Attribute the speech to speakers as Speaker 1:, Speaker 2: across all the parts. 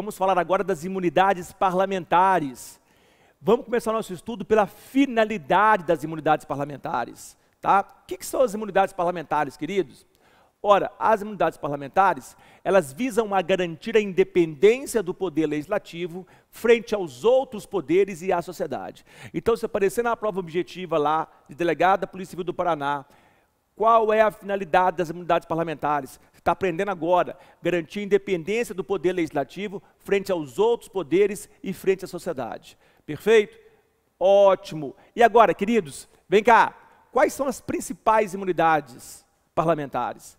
Speaker 1: Vamos falar agora das imunidades parlamentares. Vamos começar nosso estudo pela finalidade das imunidades parlamentares. Tá? O que, que são as imunidades parlamentares, queridos? Ora, as imunidades parlamentares, elas visam a garantir a independência do poder legislativo frente aos outros poderes e à sociedade. Então, se aparecer na prova objetiva lá de delegado da Polícia Civil do Paraná, qual é a finalidade das imunidades parlamentares? Você está aprendendo agora. Garantir a independência do poder legislativo frente aos outros poderes e frente à sociedade. Perfeito? Ótimo. E agora, queridos, vem cá. Quais são as principais imunidades parlamentares?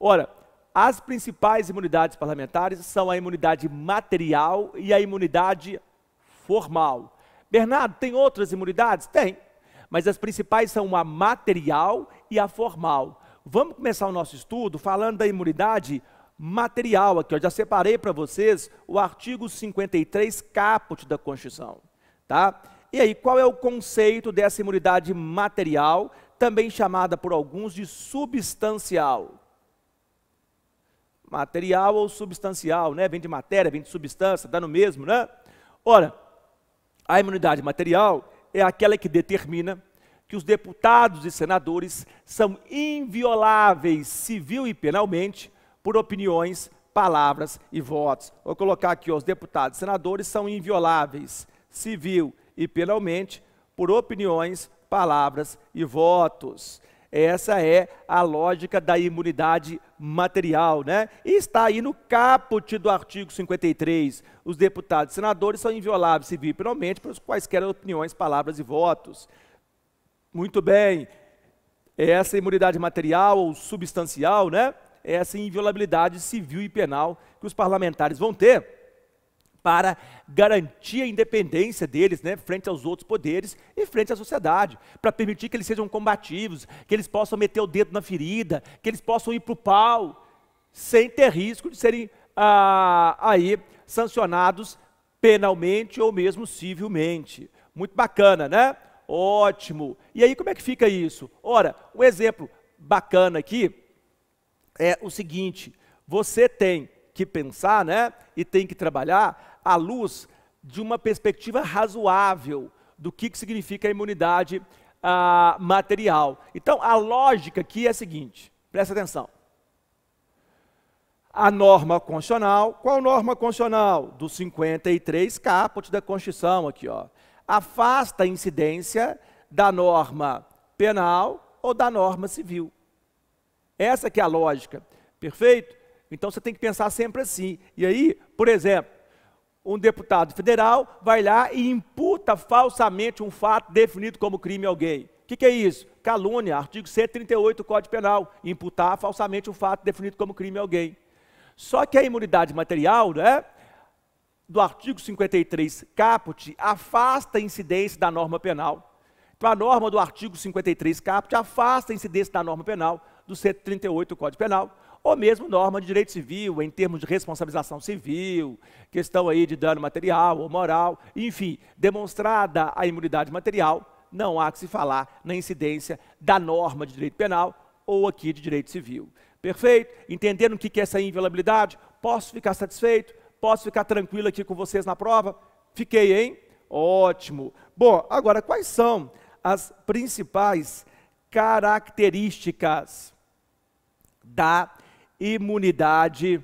Speaker 1: Ora, as principais imunidades parlamentares são a imunidade material e a imunidade formal. Bernardo, tem outras imunidades? Tem. Mas as principais são a material e a formal. Vamos começar o nosso estudo falando da imunidade material aqui. Eu já separei para vocês o artigo 53 caput da Constituição, tá? E aí, qual é o conceito dessa imunidade material, também chamada por alguns de substancial? Material ou substancial, né? Vem de matéria, vem de substância, dá no mesmo, né? Ora, a imunidade material é aquela que determina que os deputados e senadores são invioláveis civil e penalmente por opiniões, palavras e votos. Vou colocar aqui, ó, os deputados e senadores são invioláveis civil e penalmente por opiniões, palavras e votos. Essa é a lógica da imunidade material, né? E está aí no caput do artigo 53. Os deputados e senadores são invioláveis civil e penalmente por quaisquer opiniões, palavras e votos. Muito bem. É essa imunidade material ou substancial, né? É essa inviolabilidade civil e penal que os parlamentares vão ter para garantir a independência deles, né, frente aos outros poderes e frente à sociedade, para permitir que eles sejam combativos, que eles possam meter o dedo na ferida, que eles possam ir para o pau, sem ter risco de serem ah, aí sancionados penalmente ou mesmo civilmente. Muito bacana, né? Ótimo. E aí, como é que fica isso? Ora, um exemplo bacana aqui é o seguinte: você tem que pensar, né? E tem que trabalhar à luz de uma perspectiva razoável do que, que significa a imunidade ah, material. Então, a lógica aqui é a seguinte: presta atenção. A norma constitucional, qual norma constitucional? Do 53 caput da Constituição, aqui, ó afasta a incidência da norma penal ou da norma civil. Essa que é a lógica, perfeito? Então você tem que pensar sempre assim. E aí, por exemplo, um deputado federal vai lá e imputa falsamente um fato definido como crime a alguém. O que, que, é isso? Calúnia, artigo 138 do Código Penal, imputar falsamente um fato definido como crime a alguém. Só que a imunidade material, né, do artigo 53 caput afasta a incidência da norma penal. Então, a norma do artigo 53 caput afasta a incidência da norma penal do 138 do Código Penal, ou mesmo norma de direito civil, em termos de responsabilização civil, questão aí de dano material ou moral, enfim, demonstrada a imunidade material, não há que se falar na incidência da norma de direito penal ou aqui de direito civil. Perfeito? Entendendo o que é essa inviolabilidade? Posso ficar satisfeito? Posso ficar tranquilo aqui com vocês na prova? Fiquei, hein? Ótimo. Bom, agora quais são as principais características da imunidade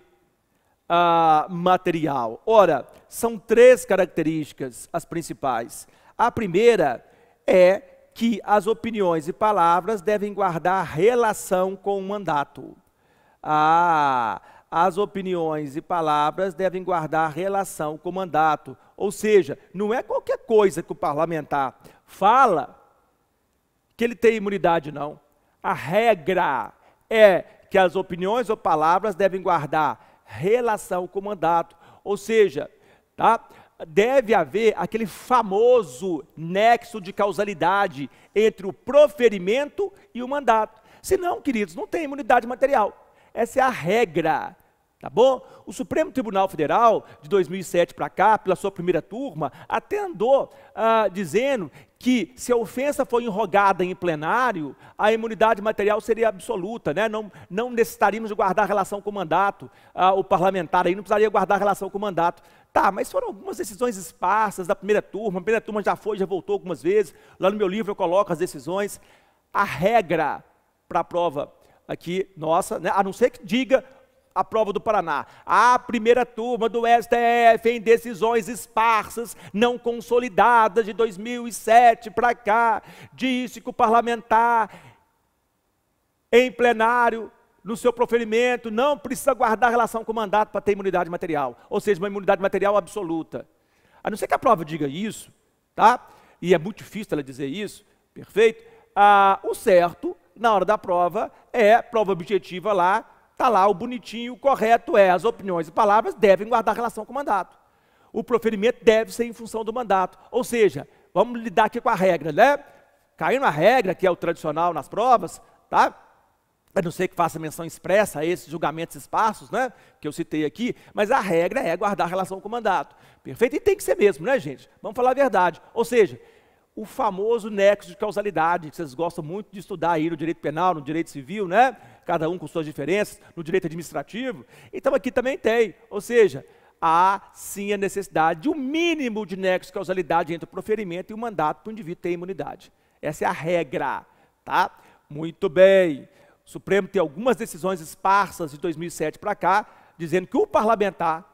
Speaker 1: ah, material? Ora, são três características as principais. A primeira é que as opiniões e palavras devem guardar relação com o mandato. Ah, as opiniões e palavras devem guardar relação com o mandato. Ou seja, não é qualquer coisa que o parlamentar fala que ele tem imunidade, não. A regra é que as opiniões ou palavras devem guardar relação com o mandato. Ou seja, tá? deve haver aquele famoso nexo de causalidade entre o proferimento e o mandato. Senão, queridos, não tem imunidade material. Essa é a regra, tá bom? O Supremo Tribunal Federal, de 2007 para cá, pela sua primeira turma, até andou ah, dizendo que se a ofensa for enrogada em plenário, a imunidade material seria absoluta, né? não, não necessitaríamos de guardar relação com o mandato, ah, o parlamentar aí não precisaria guardar relação com o mandato. Tá, mas foram algumas decisões esparsas da primeira turma, a primeira turma já foi, já voltou algumas vezes, lá no meu livro eu coloco as decisões. A regra para a prova aqui nossa, né? a não ser que diga a prova do Paraná. A primeira turma do STF em decisões esparsas, não consolidadas de 2007 para cá, disse que o parlamentar em plenário no seu proferimento não precisa guardar relação com o mandato para ter imunidade material, ou seja, uma imunidade material absoluta. A não ser que a prova diga isso, tá? E é muito difícil ela dizer isso, perfeito? Ah, o certo na hora da prova, é prova objetiva lá, está lá o bonitinho, o correto é, as opiniões e palavras devem guardar relação com o mandato. O proferimento deve ser em função do mandato. Ou seja, vamos lidar aqui com a regra, né? Caindo a regra, que é o tradicional nas provas, tá? A não ser que faça menção expressa a esses julgamentos esparsos, né? Que eu citei aqui, mas a regra é guardar relação com o mandato. Perfeito? E tem que ser mesmo, né, gente? Vamos falar a verdade. Ou seja, o famoso nexo de causalidade, que vocês gostam muito de estudar aí no direito penal, no direito civil, né? Cada um com suas diferenças, no direito administrativo. Então aqui também tem, ou seja, há sim a necessidade de um mínimo de nexo de causalidade entre o proferimento e o mandato para o indivíduo ter imunidade. Essa é a regra, tá? Muito bem. O Supremo tem algumas decisões esparsas de 2007 para cá, dizendo que o parlamentar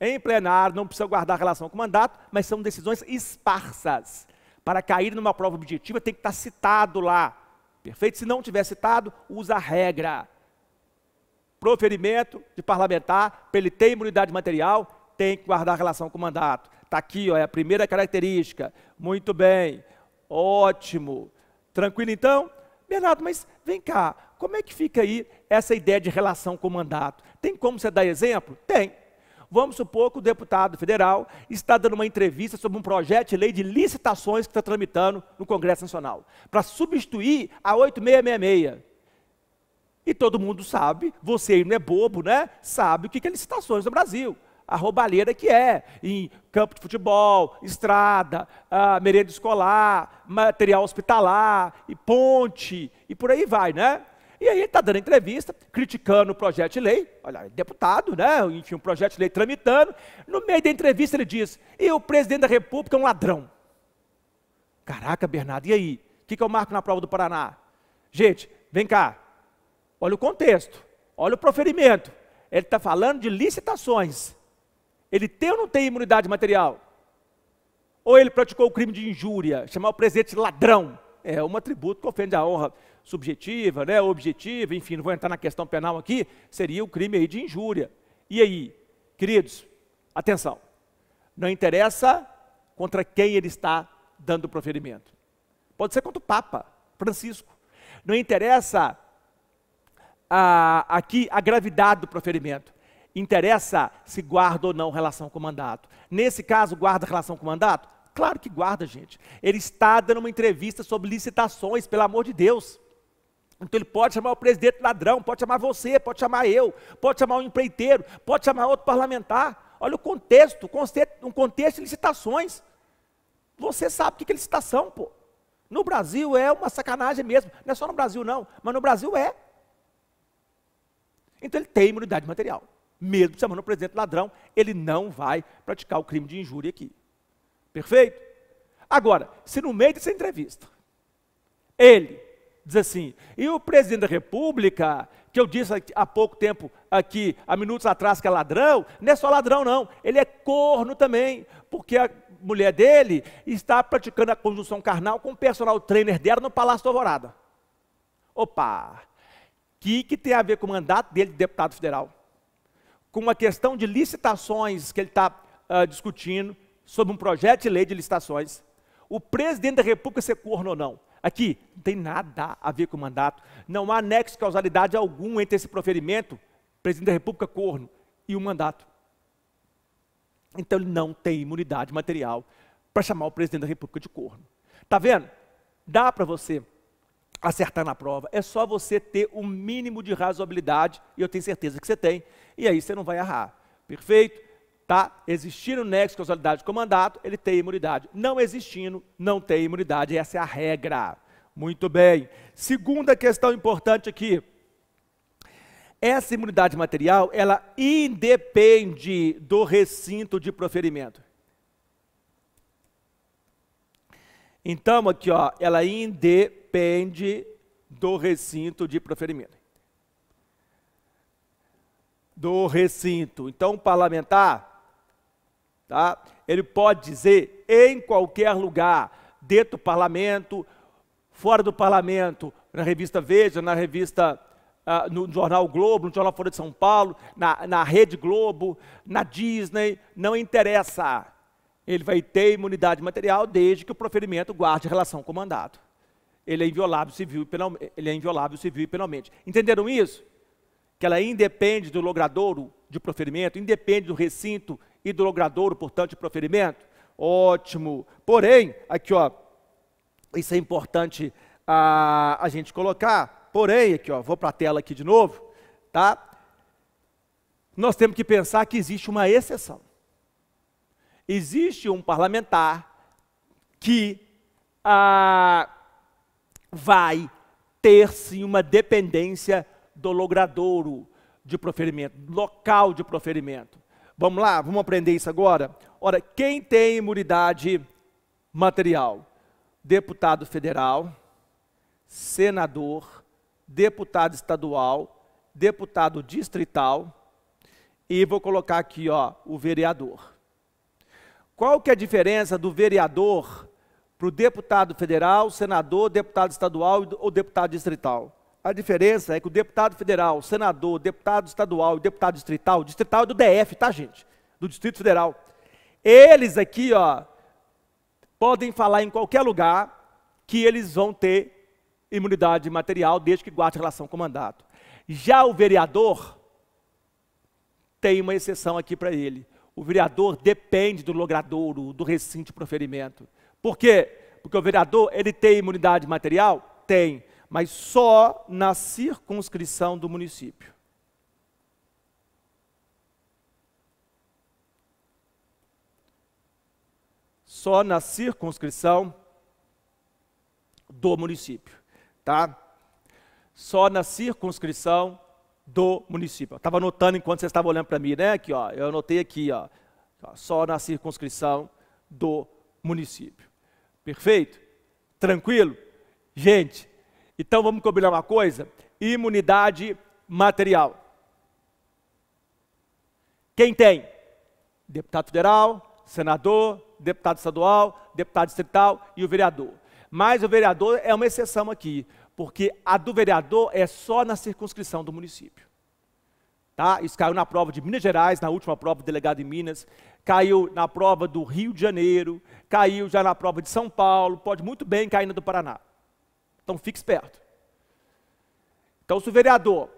Speaker 1: em plenário não precisa guardar relação com o mandato, mas são decisões esparsas para cair numa prova objetiva, tem que estar tá citado lá. Perfeito? Se não tiver citado, usa a regra. Proferimento de parlamentar, para ele ter imunidade material, tem que guardar relação com o mandato. Está aqui, ó, é a primeira característica. Muito bem, ótimo. Tranquilo então? Bernardo, mas vem cá, como é que fica aí essa ideia de relação com o mandato? Tem como você dar exemplo? Tem. Vamos supor que o deputado federal está dando uma entrevista sobre um projeto de lei de licitações que está tramitando no Congresso Nacional, para substituir a 8666. E todo mundo sabe, você não é bobo, né? Sabe o que é licitações no Brasil. A roubalheira que é, em campo de futebol, estrada, merenda escolar, material hospitalar, e ponte, e por aí vai, né? E aí ele está dando entrevista, criticando o projeto de lei, olha, deputado, né? Enfim, um projeto de lei tramitando. No meio da entrevista ele diz: e o presidente da República é um ladrão. Caraca, Bernardo, e aí? O que, que eu marco na prova do Paraná? Gente, vem cá. Olha o contexto, olha o proferimento. Ele está falando de licitações. Ele tem ou não tem imunidade material? Ou ele praticou o crime de injúria, chamar o presidente de ladrão? É um atributo que ofende a honra subjetiva, né, objetiva, enfim, não vou entrar na questão penal aqui, seria o crime aí de injúria. E aí, queridos, atenção, não interessa contra quem ele está dando o proferimento. Pode ser contra o Papa Francisco. Não interessa a, aqui a gravidade do proferimento. Interessa se guarda ou não relação com o mandato. Nesse caso, guarda relação com o mandato? Claro que guarda, gente. Ele está dando uma entrevista sobre licitações, pelo amor de Deus. Então ele pode chamar o presidente ladrão, pode chamar você, pode chamar eu, pode chamar um empreiteiro, pode chamar outro parlamentar. Olha o contexto, um contexto de licitações. Você sabe o que é licitação, pô. No Brasil é uma sacanagem mesmo. Não é só no Brasil, não, mas no Brasil é. Então ele tem imunidade material. Mesmo chamando o presidente ladrão, ele não vai praticar o crime de injúria aqui. Perfeito? Agora, se no meio dessa entrevista, ele diz assim: e o presidente da República, que eu disse há pouco tempo aqui, há minutos atrás, que é ladrão, não é só ladrão, não, ele é corno também, porque a mulher dele está praticando a conjunção carnal com o personal trainer dela no Palácio do Alvorada. Opa! O que, que tem a ver com o mandato dele de deputado federal? Com uma questão de licitações que ele está uh, ah, discutindo, sobre um projeto de lei de licitações. O presidente da República ser corno ou não? Aqui, não tem nada a ver com o mandato. Não há anexo de causalidade algum entre esse proferimento, presidente da República corno, e o mandato. Então ele não tem imunidade material para chamar o presidente da República de corno. Tá vendo? Dá para você acertar na prova. É só você ter o um mínimo de razoabilidade, e eu tenho certeza que você tem, e aí você não vai errar. Perfeito? Tá? Existindo nexo de causalidade com mandato, ele tem imunidade. Não existindo, não tem imunidade. Essa é a regra. Muito bem. Segunda questão importante aqui. Essa imunidade material, ela independe do recinto de proferimento. Então, aqui, ó, ela independe do recinto de proferimento. Do recinto. Então, o parlamentar, tá? Ele pode dizer em qualquer lugar, dentro do parlamento, fora do parlamento, na revista Veja, na revista uh, no jornal Globo, no jornal Folha de São Paulo, na, na Rede Globo, na Disney, não interessa. Ele vai ter imunidade material desde que o proferimento guarde relação com o mandado. Ele é inviolável civil, penal, ele é inviolável civil e penalmente. Entenderam isso? Que ela independe do logradouro de proferimento, independe do recinto e do logradouro, portanto, de proferimento? Ótimo. Porém, aqui ó, isso é importante a, ah, a gente colocar. Porém, aqui ó, vou para a tela aqui de novo, tá? Nós temos que pensar que existe uma exceção. Existe um parlamentar que a, ah, vai ter sim uma dependência do logradouro de proferimento, local de proferimento. Vamos lá, vamos aprender isso agora? Ora, quem tem imunidade material? Deputado federal, senador, deputado estadual, deputado distrital e vou colocar aqui, ó, o vereador. Qual que é a diferença do vereador para o deputado federal, senador, deputado estadual ou deputado distrital? A diferença é que o deputado federal, senador, deputado estadual e deputado distrital, distrital é do DF, tá, gente? Do Distrito Federal. Eles aqui, ó, podem falar em qualquer lugar que eles vão ter imunidade material desde que guarde relação com o mandato. Já o vereador tem uma exceção aqui para ele. O vereador depende do logradouro, do recinto proferimento. Por quê? Porque o vereador, ele tem imunidade material? Tem mas só na circunscrição do município. Só na circunscrição do município, tá? Só na circunscrição do município. Estava anotando enquanto você estava olhando para mim, né? Aqui, ó, eu anotei aqui, ó, só na circunscrição do município. Perfeito? Tranquilo? Gente, então vamos combinar uma coisa: imunidade material. Quem tem? Deputado federal, senador, deputado estadual, deputado distrital e o vereador. Mas o vereador é uma exceção aqui, porque a do vereador é só na circunscrição do município. Tá? Isso caiu na prova de Minas Gerais, na última prova do delegado em Minas, caiu na prova do Rio de Janeiro, caiu já na prova de São Paulo, pode muito bem cair na do Paraná. Então fique esperto. Então, se o vereador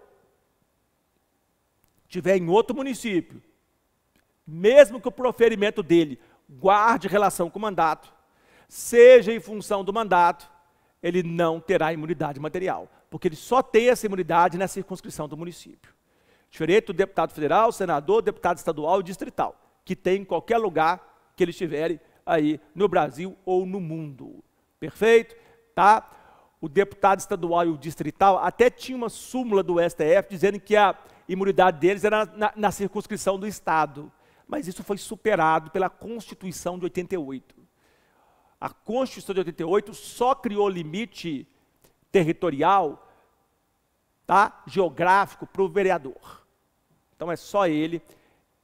Speaker 1: estiver em outro município, mesmo que o proferimento dele guarde relação com o mandato, seja em função do mandato, ele não terá imunidade material, porque ele só tem essa imunidade na circunscrição do município. Diferente do deputado federal, senador, deputado estadual e distrital, que tem em qualquer lugar que ele estiver aí no Brasil ou no mundo. Perfeito? Tá? o deputado estadual e o distrital até tinha uma súmula do STF dizendo que a imunidade deles era na, na, na circunscrição do Estado. Mas isso foi superado pela Constituição de 88. A Constituição de 88 só criou limite territorial, tá, geográfico, para o vereador. Então é só ele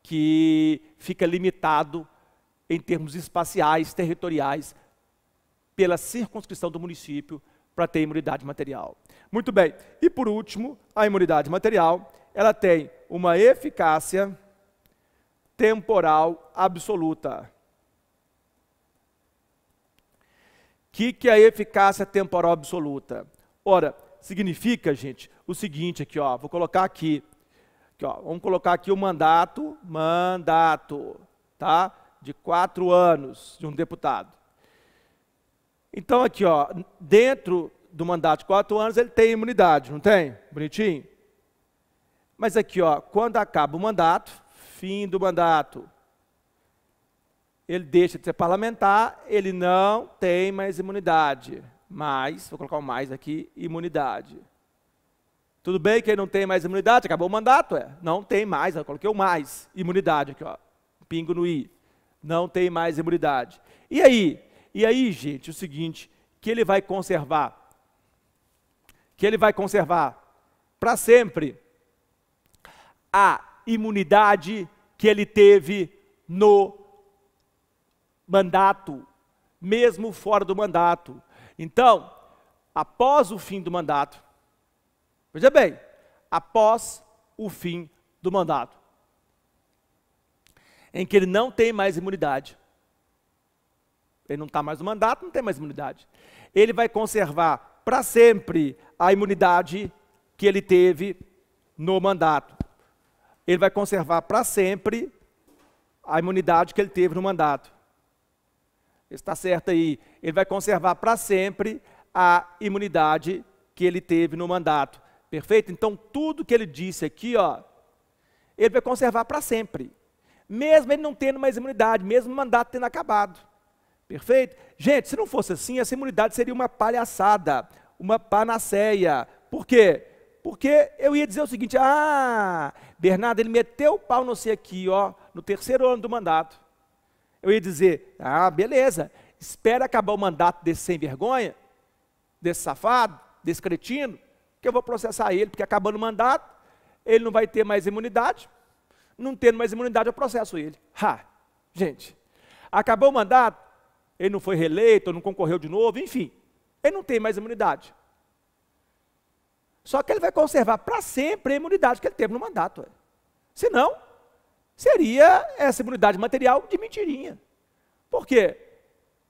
Speaker 1: que fica limitado em termos espaciais, territoriais, pela circunscrição do município para ter imunidade material. Muito bem. E por último, a imunidade material, ela tem uma eficácia temporal absoluta. O que, que é a eficácia temporal absoluta? Ora, significa, gente, o seguinte aqui, ó, vou colocar aqui, aqui ó, vamos colocar aqui o mandato, mandato, tá? De quatro anos de um deputado. Então, aqui, ó, dentro do mandato de quatro anos, ele tem imunidade, não tem? Bonitinho? Mas aqui, ó, quando acaba o mandato, fim do mandato, ele deixa de ser parlamentar, ele não tem mais imunidade. Mais, vou colocar o um mais aqui, imunidade. Tudo bem que ele não tem mais imunidade, acabou o mandato, é. Não tem mais, eu coloquei o mais, imunidade aqui, ó. Pingo no i. Não tem mais imunidade. E aí, e aí, gente, o seguinte, que ele vai conservar, que ele vai conservar para sempre a imunidade que ele teve no mandato, mesmo fora do mandato. Então, após o fim do mandato, veja bem, após o fim do mandato, em que ele não tem mais imunidade, ele não está mais no mandato, não tem mais imunidade. Ele vai conservar para sempre a imunidade que ele teve no mandato. Ele vai conservar para sempre a imunidade que ele teve no mandato. Está certo aí. Ele vai conservar para sempre a imunidade que ele teve no mandato. Perfeito? Então, tudo que ele disse aqui, ó, ele vai conservar para sempre. Mesmo ele não tendo mais imunidade, mesmo o mandato tendo acabado. Perfeito? Gente, se não fosse assim, essa imunidade seria uma palhaçada, uma panaceia. Por quê? Porque eu ia dizer o seguinte: ah, Bernardo, ele meteu o pau, no sei aqui, ó, no terceiro ano do mandato. Eu ia dizer: ah, beleza, espera acabar o mandato desse sem vergonha, desse safado, desse cretino, que eu vou processar ele, porque acabando o mandato, ele não vai ter mais imunidade. Não tendo mais imunidade, eu processo ele. Ha! Gente, acabou o mandato, ele não foi reeleito, não concorreu de novo, enfim. Ele não tem mais imunidade. Só que ele vai conservar para sempre a imunidade que ele teve no mandato. Senão, seria essa imunidade material de mentirinha. Por quê?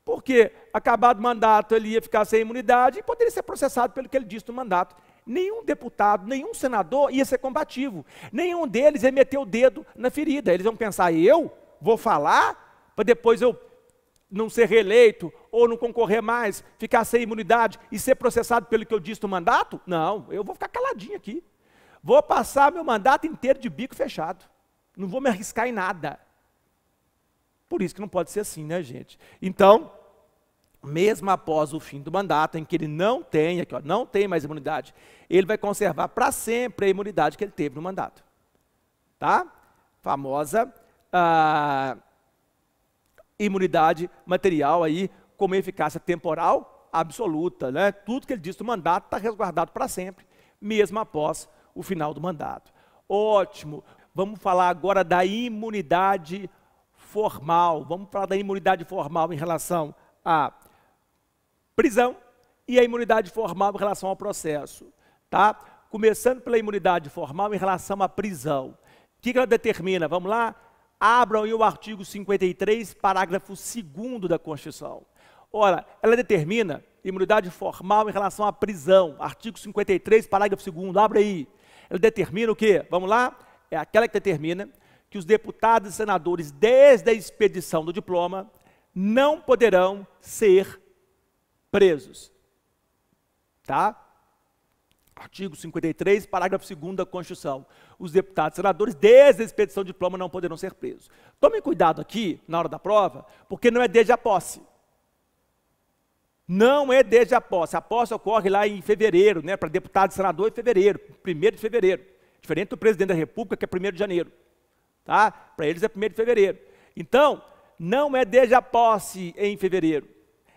Speaker 1: Porque acabado o mandato ele ia ficar sem imunidade e poderia ser processado pelo que ele disse no mandato. Nenhum deputado, nenhum senador ia ser combativo. Nenhum deles ia meter o dedo na ferida. Eles vão pensar, eu vou falar para depois eu não ser reeleito ou não concorrer mais, ficar sem imunidade e ser processado pelo que eu disse no mandato? Não, eu vou ficar caladinho aqui. Vou passar meu mandato inteiro de bico fechado. Não vou me arriscar em nada. Por isso que não pode ser assim, né, gente? Então, mesmo após o fim do mandato, em que ele não tem, aqui, ó, não tem mais imunidade, ele vai conservar para sempre a imunidade que ele teve no mandato. Tá? Famosa. Ah, imunidade material aí como eficácia temporal absoluta. Né? Tudo que ele diz do mandato está resguardado para sempre, mesmo após o final do mandato. Ótimo. Vamos falar agora da imunidade formal. Vamos falar da imunidade formal em relação à prisão e a imunidade formal em relação ao processo. Tá? Começando pela imunidade formal em relação à prisão. O que ela determina? Vamos lá? Abram aí o artigo 53, parágrafo 2 da Constituição. Ora, ela determina imunidade formal em relação à prisão. Artigo 53, parágrafo 2 abra aí. Ela determina o quê? Vamos lá? É aquela que determina que os deputados e senadores, desde a expedição do diploma, não poderão ser presos. Tá? Artigo 53, parágrafo 2 da Constituição. Os deputados e senadores, desde a expedição de diploma, não poderão ser presos. Tomem cuidado aqui, na hora da prova, porque não é desde a posse. Não é desde a posse. A posse ocorre lá em fevereiro, né, para deputado e senador em fevereiro, 1 de fevereiro. Diferente do presidente da República, que é 1 de janeiro. Tá? Para eles é 1 de fevereiro. Então, não é desde a posse em fevereiro.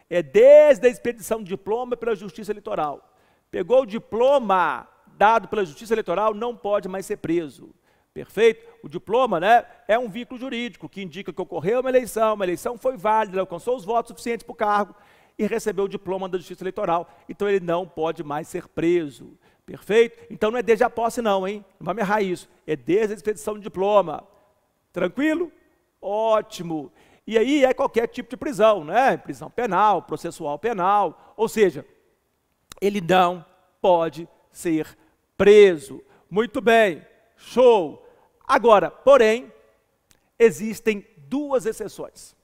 Speaker 1: É desde a expedição de diploma pela Justiça Eleitoral. Pegou o diploma dado pela Justiça Eleitoral, não pode mais ser preso. Perfeito? O diploma né, é um vínculo jurídico que indica que ocorreu uma eleição, uma eleição foi válida, alcançou os votos suficientes para o cargo e recebeu o diploma da Justiça Eleitoral. Então ele não pode mais ser preso. Perfeito? Então não é desde a posse, não, hein? Não vamos errar isso. É desde a expedição de diploma. Tranquilo? Ótimo. E aí é qualquer tipo de prisão, né? Prisão penal, processual penal. Ou seja, ele não pode ser preso. Muito bem, show. Agora, porém, existem duas exceções.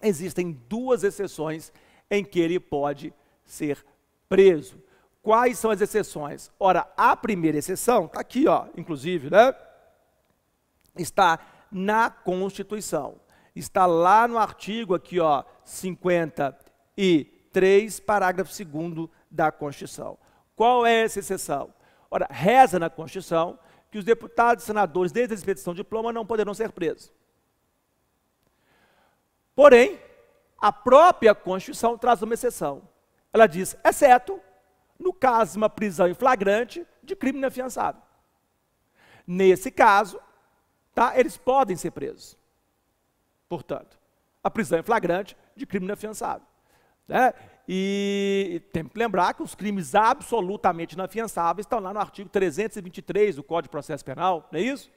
Speaker 1: Existem duas exceções em que ele pode ser preso. Quais são as exceções? Ora, a primeira exceção, está aqui, ó, inclusive, né? Está na Constituição. Está lá no artigo aqui, ó, 53, parágrafo 2 da Constituição. Qual é essa exceção? Ora, reza na Constituição que os deputados e senadores, desde a expedição de diploma, não poderão ser presos. Porém, a própria Constituição traz uma exceção. Ela diz, exceto no caso de uma prisão em flagrante de crime inafiançável. Nesse caso, tá, eles podem ser presos. Portanto, a prisão em flagrante de crime inafiançável. Né? E temos que lembrar que os crimes absolutamente inafiançáveis estão lá no artigo 323 do Código de Processo Penal, não é isso?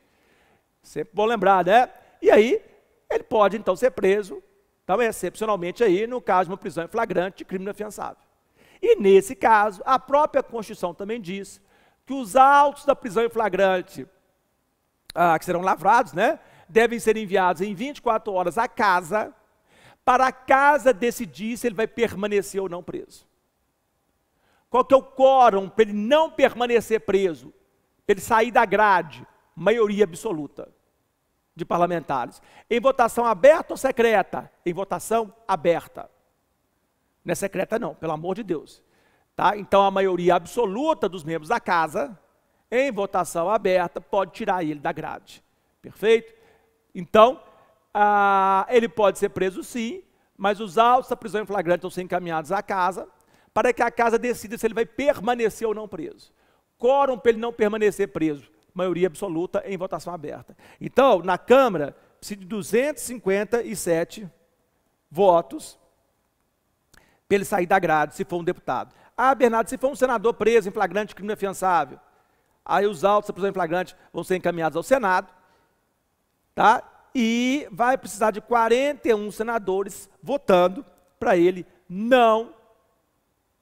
Speaker 1: Sempre bom lembrar, né? E aí, ele pode então ser preso, então excepcionalmente aí, no caso de uma prisão em flagrante de crime inafiançável. E nesse caso, a própria Constituição também diz que os autos da prisão em flagrante, ah, que serão lavrados, né? Devem ser enviados em 24 horas à casa para a casa decidir se ele vai permanecer ou não preso. Qual que é o quórum para ele não permanecer preso? Para ele sair da grade, maioria absoluta de parlamentares. Em votação aberta ou secreta? Em votação aberta. Não é secreta não, pelo amor de Deus. Tá? Então a maioria absoluta dos membros da casa, em votação aberta, pode tirar ele da grade. Perfeito? Então, ah, ele pode ser preso sim, mas os autos da prisão em flagrante estão sendo encaminhados à casa, para que a casa decida se ele vai permanecer ou não preso. Quórum para ele não permanecer preso, maioria absoluta em votação aberta. Então, na Câmara, precisa de 257 votos para ele sair da grade, se for um deputado. Ah, Bernardo, se for um senador preso em flagrante, crime afiançável, aí os autos da prisão em flagrante vão ser encaminhados ao Senado, tá? e vai precisar de 41 senadores votando para ele não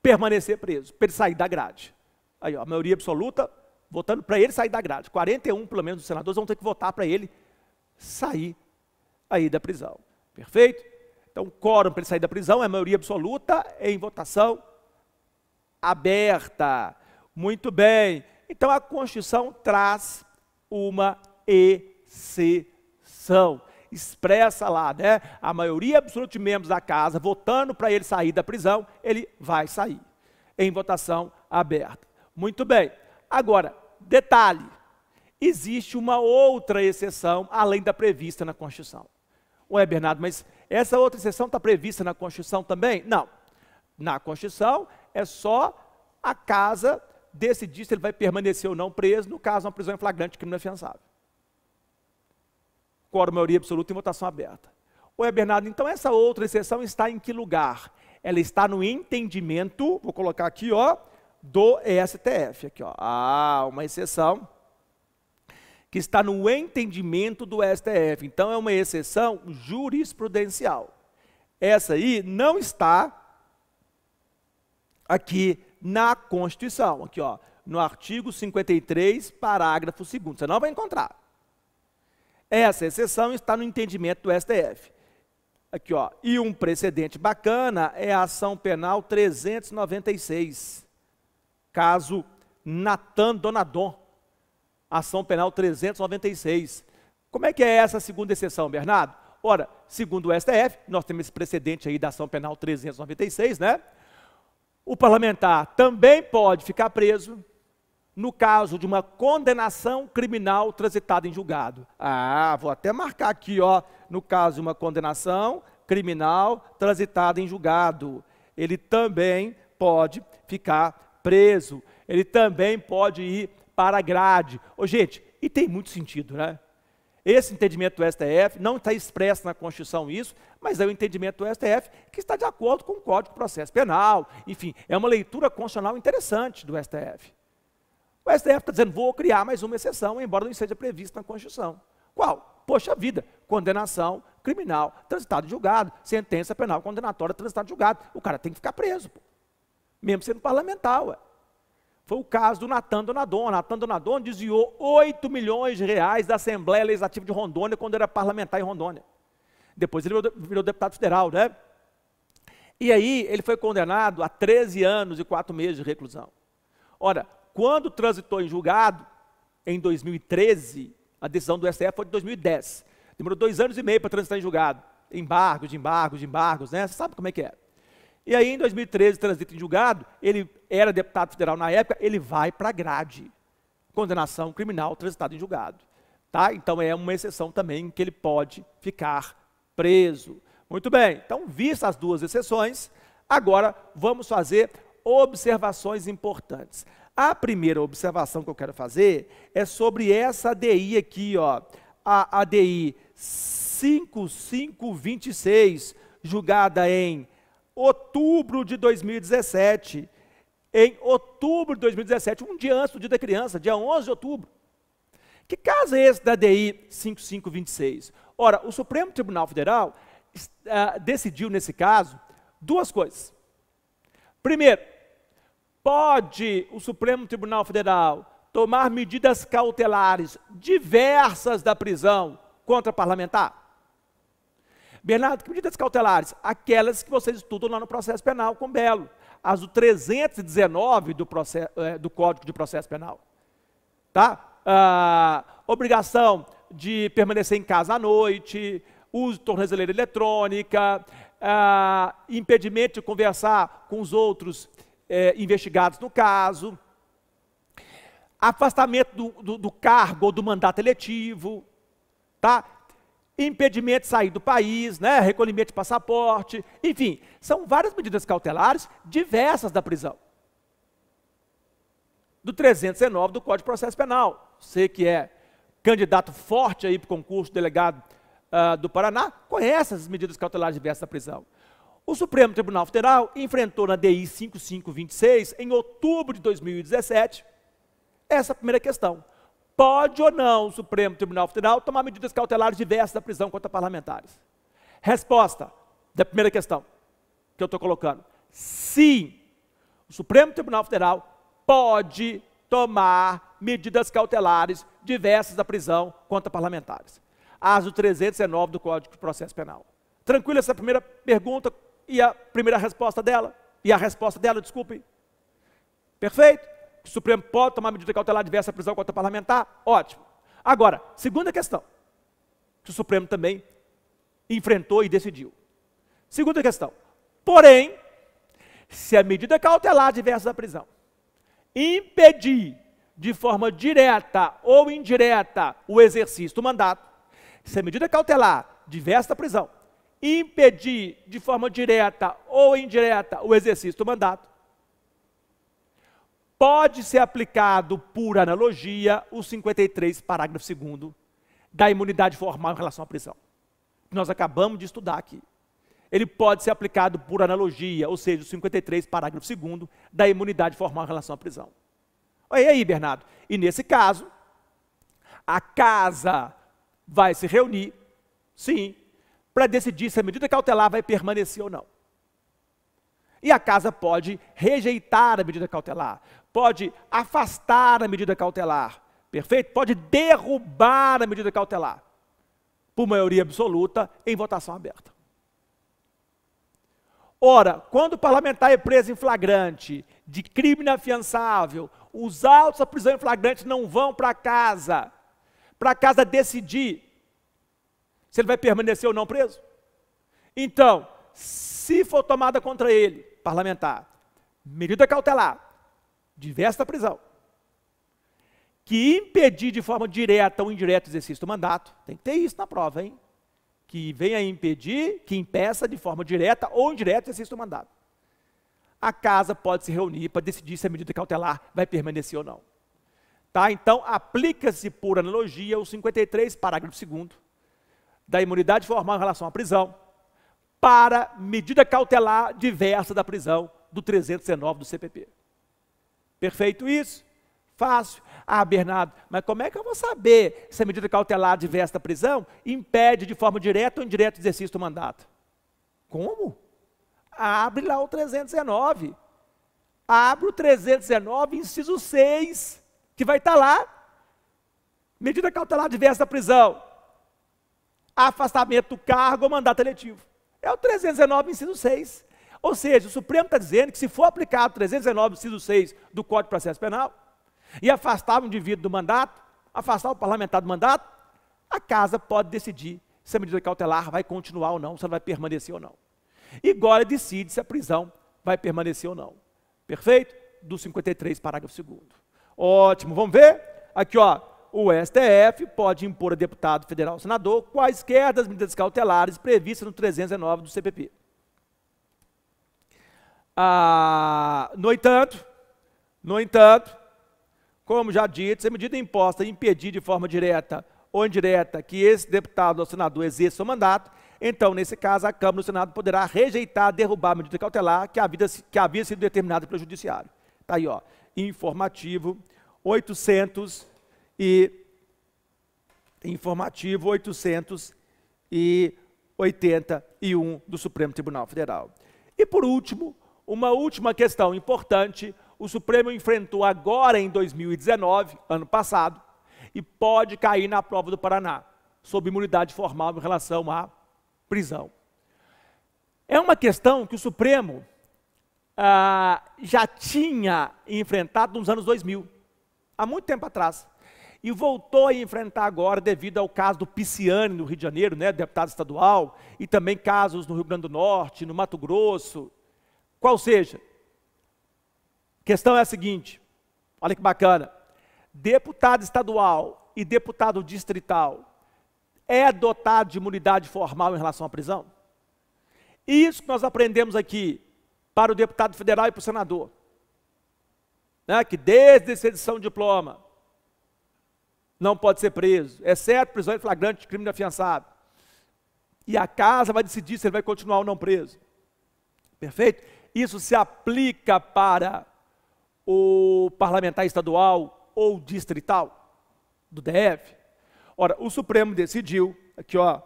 Speaker 1: permanecer preso, para ele sair da grade. Aí, ó, a maioria absoluta votando para ele sair da grade. 41, pelo menos, dos senadores vão ter que votar para ele sair aí da prisão. Perfeito? Então, o quórum para ele sair da prisão é a maioria absoluta em votação aberta. Muito bem. Então, a Constituição traz uma exceção expressa lá, né? A maioria absoluta de membros da casa votando para ele sair da prisão, ele vai sair em votação aberta. Muito bem. Agora, detalhe: existe uma outra exceção além da prevista na Constituição. Ué, Bernardo, mas essa outra exceção está prevista na Constituição também? Não. Na Constituição é só a casa decidir se ele vai permanecer ou não preso, no caso, uma prisão em flagrante crime inafiançável quórum maioria absoluta em votação aberta. Ué, Bernardo, então essa outra exceção está em que lugar? Ela está no entendimento, vou colocar aqui, ó, do STF. Aqui, ó. Ah, uma exceção que está no entendimento do STF. Então, é uma exceção jurisprudencial. Essa aí não está aqui na Constituição. Aqui, ó, no artigo 53, parágrafo 2 Você não vai encontrar. Essa exceção está no entendimento do STF. Aqui, ó. E um precedente bacana é a ação penal 396. Caso Natan Donadon. Ação penal 396. Como é que é essa segunda exceção, Bernardo? Ora, segundo o STF, nós temos esse precedente aí da ação penal 396, né? O parlamentar também pode ficar preso no caso de uma condenação criminal transitada em julgado. Ah, vou até marcar aqui, ó, no caso de uma condenação criminal transitada em julgado. Ele também pode ficar preso, ele também pode ir para a grade. Ô, gente, e tem muito sentido, né? Esse entendimento do STF não está expresso na Constituição isso, mas é o entendimento do STF que está de acordo com o Código de Processo Penal. Enfim, é uma leitura constitucional interessante do STF. O STF está dizendo, vou criar mais uma exceção, embora não esteja prevista na Constituição. Qual? Poxa vida, condenação criminal, transitado julgado, sentença penal condenatória, transitado julgado. O cara tem que ficar preso, pô. mesmo sendo parlamentar. Ué. Foi o caso do Natan Donadon. Natan Donadon desviou 8 milhões de reais da Assembleia Legislativa de Rondônia quando era parlamentar em Rondônia. Depois ele virou, virou deputado federal, né? E aí ele foi condenado a 13 anos e 4 meses de reclusão. Ora, quando transitou em julgado, em 2013, a decisão do STF foi de 2010. Demorou dois anos e meio para transitar em julgado. Embargos, embargos, embargos, né? Você sabe como é que é. E aí, em 2013, transita em julgado, ele era deputado federal na época, ele vai para a grade. Condenação criminal transitada em julgado. Tá? Então, é uma exceção também que ele pode ficar preso. Muito bem, então, vistas as duas exceções, agora vamos fazer observações importantes. A primeira observação que eu quero fazer é sobre essa ADI aqui, ó, a ADI 5526, julgada em outubro de 2017. Em outubro de 2017, um dia antes do Dia da Criança, dia 11 de outubro. Que caso é esse da ADI 5526? Ora, o Supremo Tribunal Federal uh, decidiu nesse caso duas coisas. Primeiro, pode o Supremo Tribunal Federal tomar medidas cautelares diversas da prisão contra parlamentar? Bernardo, que medidas cautelares? Aquelas que vocês estudam lá no processo penal com Belo. As do 319 do, processo, é, eh, do Código de Processo Penal. Tá? Ah, obrigação de permanecer em casa à noite, uso de tornozeleira eletrônica, ah, impedimento de conversar com os outros é, investigados no caso, afastamento do, do, do cargo ou do mandato eletivo, tá? impedimento de sair do país, né? recolhimento de passaporte, enfim, são várias medidas cautelares diversas da prisão. Do 319 do Código de Processo Penal. Você que é candidato forte aí para o concurso delegado uh, do Paraná, conhece as medidas cautelares diversas da prisão. O Supremo Tribunal Federal enfrentou na DI 5526, em outubro de 2017, essa primeira questão. Pode ou não o Supremo Tribunal Federal tomar medidas cautelares diversas da prisão contra parlamentares? Resposta da primeira questão que eu estou colocando. Sim, o Supremo Tribunal Federal pode tomar medidas cautelares diversas da prisão contra parlamentares. Aso 309 do Código de Processo Penal. Tranquilo essa primeira pergunta, e a primeira resposta dela, e a resposta dela, desculpe. Perfeito? O Supremo pode tomar medida cautelar diversa à prisão contra parlamentar? Ótimo. Agora, segunda questão, que o Supremo também enfrentou e decidiu. Segunda questão. Porém, se a medida cautelar diversa da prisão impedir de forma direta ou indireta o exercício do mandato, se a medida cautelar diversa da prisão impedir de forma direta ou indireta o exercício do mandato. Pode ser aplicado por analogia o 53, parágrafo 2 da imunidade formal em relação à prisão. Nós acabamos de estudar aqui. Ele pode ser aplicado por analogia, ou seja, o 53, parágrafo 2 da imunidade formal em relação à prisão. Olha aí, Bernardo. E nesse caso, a casa vai se reunir, sim, para decidir se a medida cautelar vai permanecer ou não. E a casa pode rejeitar a medida cautelar, pode afastar a medida cautelar, perfeito? Pode derrubar a medida cautelar, por maioria absoluta, em votação aberta. Ora, quando o parlamentar é preso em flagrante de crime inafiançável, os autos da prisão em flagrante não vão para casa, para casa decidir se ele vai permanecer ou não preso. Então, se for tomada contra ele, parlamentar, medida cautelar, diversa prisão, que impedir de forma direta ou indireta o exercício do mandato, tem que ter isso na prova, hein? Que venha impedir, que impeça de forma direta ou indireta o exercício do mandato. A casa pode se reunir para decidir se a medida cautelar vai permanecer ou não. Tá? Então, aplica-se por analogia o 53, parágrafo 2 da imunidade formal em relação à prisão para medida cautelar diversa da prisão do 319 do CPP. Perfeito isso? Fácil. Ah, Bernardo, mas como é que eu vou saber se a medida cautelar diversa da prisão impede de forma direta ou indireta o exercício do mandato? Como? Abre lá o 319. Abre o 319, inciso 6, que vai estar lá. Medida cautelar diversa da prisão afastamento do cargo ou mandato eletivo. É o 319, inciso 6. Ou seja, o Supremo está dizendo que se for aplicado o 319, inciso 6 do Código de Processo Penal, e afastar o indivíduo do mandato, afastar o parlamentar do mandato, a casa pode decidir se a medida cautelar vai continuar ou não, se ela vai permanecer ou não. E agora decide se a prisão vai permanecer ou não. Perfeito? Do 53, parágrafo 2 Ótimo, vamos ver? Aqui, ó, o STF pode impor a deputado federal ou senador quaisquer das medidas cautelares previstas no 309 do CPP. Ah, no entanto, no entanto, como já dito, se a medida imposta impedir de forma direta ou indireta que esse deputado ou senador exerça seu mandato, então, nesse caso, a Câmara do Senado poderá rejeitar, derrubar a medida cautelar que havia, que havia sido determinada pelo Judiciário. Está aí, ó, informativo 800 e informativo 881 do Supremo Tribunal Federal. E por último, uma última questão importante, o Supremo enfrentou agora em 2019, ano passado, e pode cair na prova do Paraná, sob imunidade formal em relação à prisão. É uma questão que o Supremo ah, já tinha enfrentado nos anos 2000, há muito tempo atrás e voltou a enfrentar agora devido ao caso do Pisciani no Rio de Janeiro, né, deputado estadual, e também casos no Rio Grande do Norte, no Mato Grosso. Qual seja, a questão é a seguinte, olha que bacana, deputado estadual e deputado distrital é dotado de imunidade formal em relação à prisão? Isso que nós aprendemos aqui para o deputado federal e para o senador. Né, que desde a edição de diploma, não pode ser preso, exceto é prisão em é flagrante de crime afiançado. E a casa vai decidir se ele vai continuar ou não preso. Perfeito? Isso se aplica para o parlamentar estadual ou distrital do DF. Ora, o Supremo decidiu, aqui ó,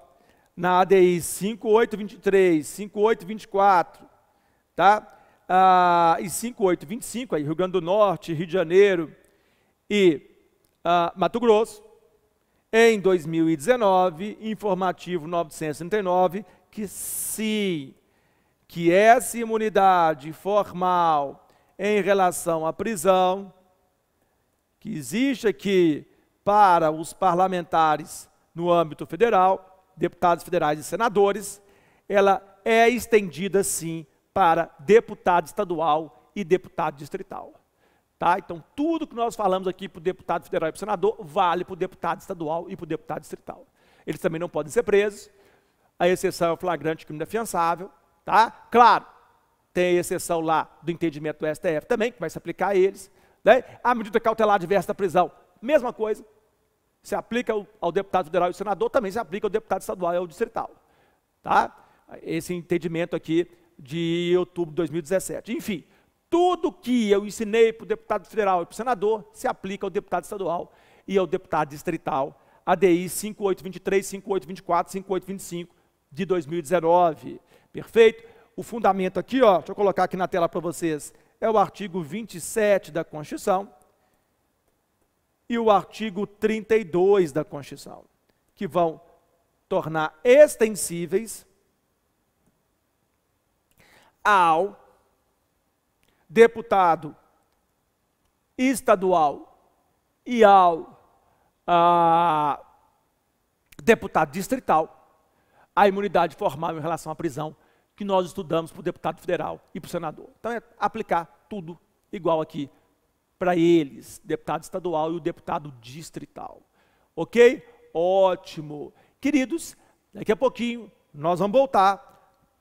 Speaker 1: na ADI 5823, 5824, tá? Ah, e 5825, aí Rio Grande do Norte, Rio de Janeiro e uh, Mato Grosso, em 2019, informativo 939, que se que essa imunidade formal em relação à prisão que existe aqui para os parlamentares no âmbito federal, deputados federais e senadores, ela é estendida sim para deputado estadual e deputado distrital. Tá? Então, tudo que nós falamos aqui para o deputado federal e para o senador vale para o deputado estadual e para o deputado distrital. Eles também não podem ser presos. A exceção é o flagrante crime inafiançável. Tá? Claro, tem a exceção lá do entendimento do STF também, que vai se aplicar a eles. Né? A medida cautelar diversa da prisão, mesma coisa. Se aplica ao, ao deputado federal e ao senador, também se aplica ao deputado estadual e ao distrital. Tá? Esse entendimento aqui de outubro de 2017. Enfim, tudo que eu ensinei para o deputado federal e para o senador se aplica ao deputado estadual e ao deputado distrital. ADI 5823, 5824, 5825 de 2019. Perfeito? O fundamento aqui, ó, deixa eu colocar aqui na tela para vocês, é o artigo 27 da Constituição e o artigo 32 da Constituição, que vão tornar extensíveis ao deputado estadual e ao ah, deputado distrital, a imunidade formal em relação à prisão que nós estudamos para o deputado federal e para o senador. Então é aplicar tudo igual aqui para eles, deputado estadual e o deputado distrital. Ok? Ótimo. Queridos, daqui a pouquinho nós vamos voltar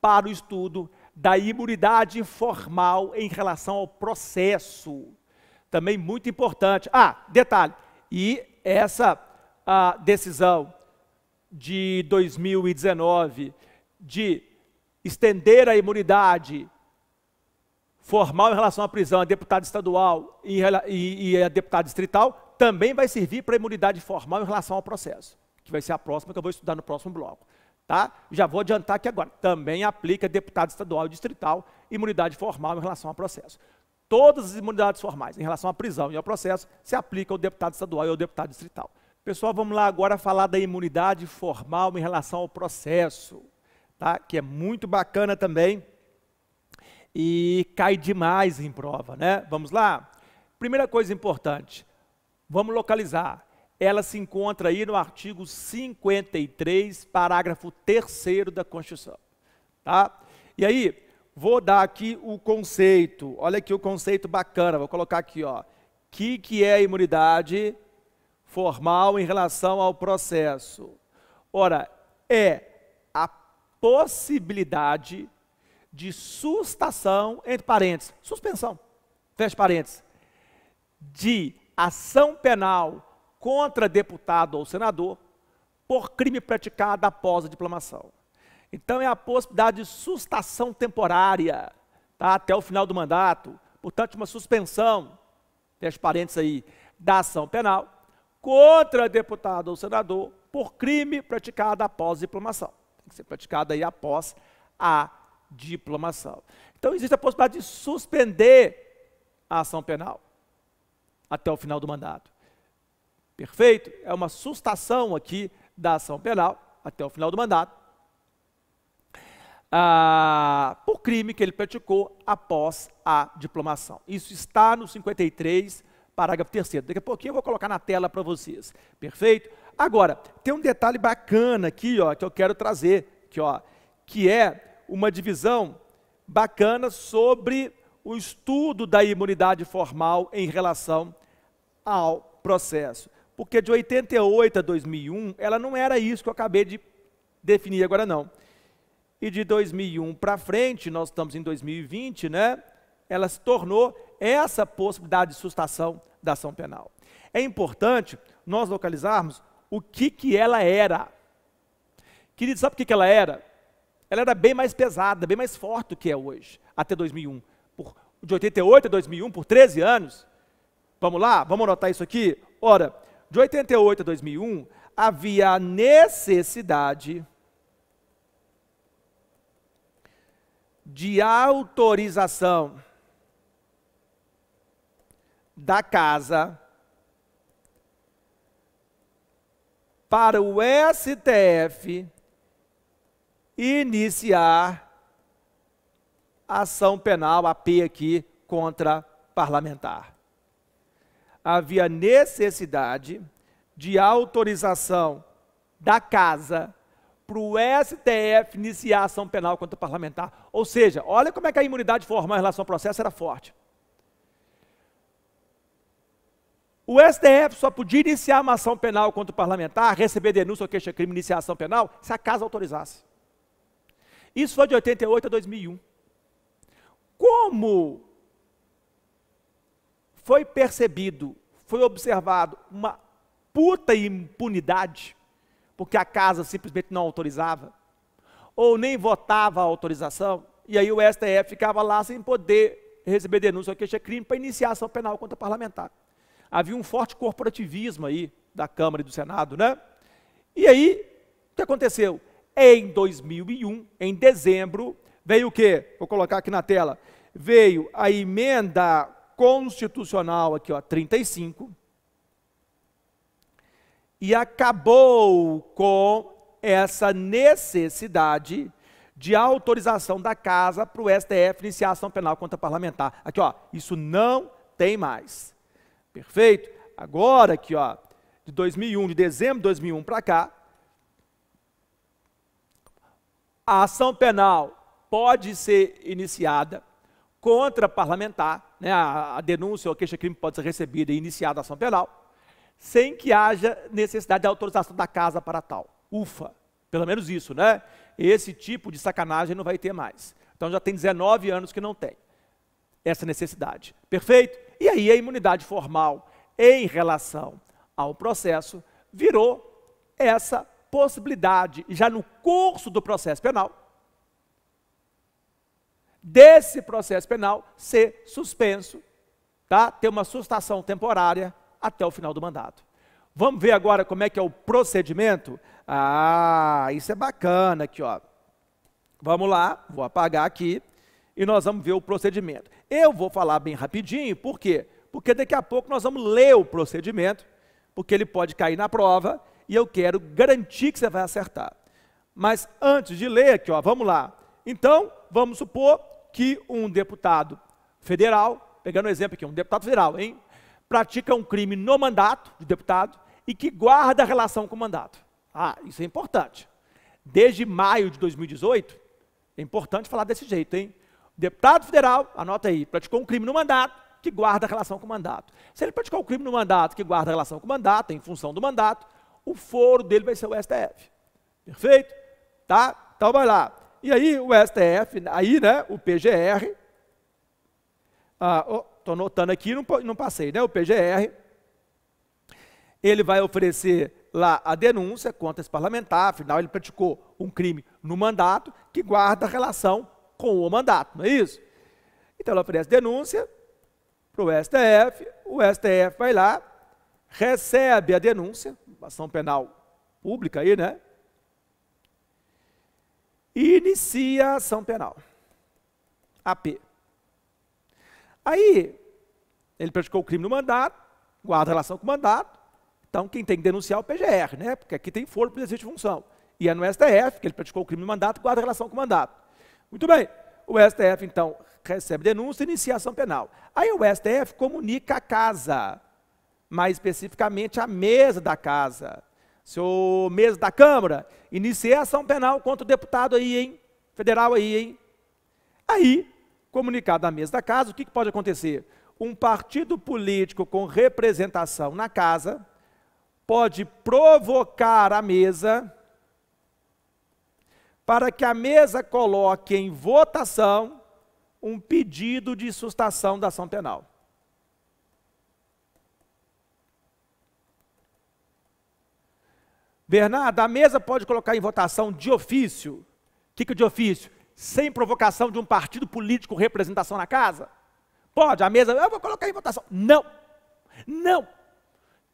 Speaker 1: para o estudo da imunidade informal em relação ao processo. Também muito importante. Ah, detalhe, e essa decisão de 2019 de estender a imunidade formal em relação à prisão a deputado estadual e, e, e a deputado distrital também vai servir para a imunidade formal em relação ao processo, que vai ser a próxima que eu vou estudar no próximo bloco. Tá? Já vou adiantar aqui agora. Também aplica deputado estadual e distrital, imunidade formal em relação ao processo. Todas as imunidades formais em relação à prisão e ao processo se aplicam ao deputado estadual e ao deputado distrital. Pessoal, vamos lá agora falar da imunidade formal em relação ao processo, tá? que é muito bacana também e cai demais em prova. Né? Vamos lá? Primeira coisa importante, vamos localizar ela se encontra aí no artigo 53, parágrafo 3 da Constituição. Tá? E aí, vou dar aqui o conceito. Olha aqui o conceito bacana, vou colocar aqui, ó. Que que é a imunidade formal em relação ao processo? Ora, é a possibilidade de sustação entre parênteses, suspensão, fecha parênteses, de ação penal contra deputado ou senador por crime praticado após a diplomação. Então é a possibilidade de sustação temporária tá, até o final do mandato, portanto uma suspensão, fecha parênteses aí, da ação penal contra deputado ou senador por crime praticado após a diplomação. Tem que ser praticado aí após a diplomação. Então existe a possibilidade de suspender a ação penal até o final do mandato. Perfeito? É uma sustação aqui da ação penal até o final do mandato. Ah, por crime que ele praticou após a diplomação. Isso está no 53, parágrafo 3. Daqui a pouquinho eu vou colocar na tela para vocês. Perfeito? Agora, tem um detalhe bacana aqui ó, que eu quero trazer, que, ó, que é uma divisão bacana sobre o estudo da imunidade formal em relação ao processo porque de 88 a 2001 ela não era isso que eu acabei de definir agora não. E de 2001 para frente, nós estamos em 2020, né? Ela se tornou essa possibilidade de sustação da ação penal. É importante nós localizarmos o que que ela era. Queridos, sabe o que que ela era? Ela era bem mais pesada, bem mais forte do que é hoje, até 2001. Por, de 88 a 2001, por 13 anos. Vamos lá? Vamos anotar isso aqui? Ora, de 88 a 2001, havia a necessidade de autorização da casa para o STF iniciar ação penal, AP aqui, contra parlamentar havia necessidade de autorização da casa para o STF iniciar ação penal contra o parlamentar. Ou seja, olha como é que a imunidade formal em relação ao processo era forte. O STF só podia iniciar uma ação penal contra o parlamentar, receber denúncia ou queixa-crime, iniciar ação penal, se a casa autorizasse. Isso foi de 88 a 2001. Como foi percebido, foi observado uma puta impunidade, porque a casa simplesmente não autorizava, ou nem votava a autorização, e aí o STF ficava lá sem poder receber denúncia ou queixa-crime para iniciar ação penal contra parlamentar. Havia um forte corporativismo aí da Câmara e do Senado, né? E aí, o que aconteceu? Em 2001, em dezembro, veio o quê? Vou colocar aqui na tela. Veio a emenda constitucional aqui, ó, 35, e acabou com essa necessidade de autorização da casa para o STF iniciar ação penal contra parlamentar. Aqui, ó, isso não tem mais. Perfeito? Agora aqui, ó, de 2001, de dezembro de 2001 para cá, a ação penal pode ser iniciada contra parlamentar né, a, a denúncia ou a queixa-crime pode ser recebida e iniciada a ação penal, sem que haja necessidade de autorização da casa para tal. Ufa, pelo menos isso, né? Esse tipo de sacanagem não vai ter mais. Então já tem 19 anos que não tem essa necessidade. Perfeito? E aí a imunidade formal em relação ao processo virou essa possibilidade, já no curso do processo penal, desse processo penal ser suspenso, tá? ter uma sustação temporária até o final do mandato. Vamos ver agora como é que é o procedimento? Ah, isso é bacana aqui, ó. Vamos lá, vou apagar aqui e nós vamos ver o procedimento. Eu vou falar bem rapidinho, por quê? Porque daqui a pouco nós vamos ler o procedimento, porque ele pode cair na prova e eu quero garantir que você vai acertar. Mas antes de ler aqui, ó, vamos lá. Então, vamos supor que um deputado federal, pegando um exemplo aqui, um deputado federal, hein, pratica um crime no mandato de deputado e que guarda relação com o mandato. Ah, isso é importante. Desde maio de 2018, é importante falar desse jeito, hein? deputado federal, anota aí, praticou um crime no mandato que guarda relação com o mandato. Se ele praticou um crime no mandato que guarda relação com o mandato, em função do mandato, o foro dele vai ser o STF. Perfeito? Tá? Então vai lá. E aí o STF, aí, né, o PGR, estou ah, notando aqui, não, não passei, né, o PGR, ele vai oferecer lá a denúncia contra esse parlamentar, afinal ele praticou um crime no mandato que guarda relação com o mandato, não é isso? Então ele oferece denúncia para o STF, o STF vai lá, recebe a denúncia, ação penal pública aí, né? inicia a ação penal. AP. Aí, ele praticou o crime no mandato, guarda relação com o mandato, então quem tem que denunciar é o PGR, né? porque aqui tem foro para exercício de função. E é no STF que ele praticou o crime no mandato, guarda relação com o mandato. Muito bem, o STF então recebe denúncia e inicia ação penal. Aí o STF comunica a casa, mais especificamente a mesa da casa, Senhor Mesa da Câmara, iniciei a ação penal contra o deputado aí, hein? Federal aí, hein? Aí, comunicado à mesa da casa, o que, que pode acontecer? Um partido político com representação na casa pode provocar a mesa para que a mesa coloque em votação um pedido de sustação da ação penal. Bernardo, a mesa pode colocar em votação de ofício. O que, que é de ofício? Sem provocação de um partido político representação na casa? Pode, a mesa, eu vou colocar em votação. Não, não.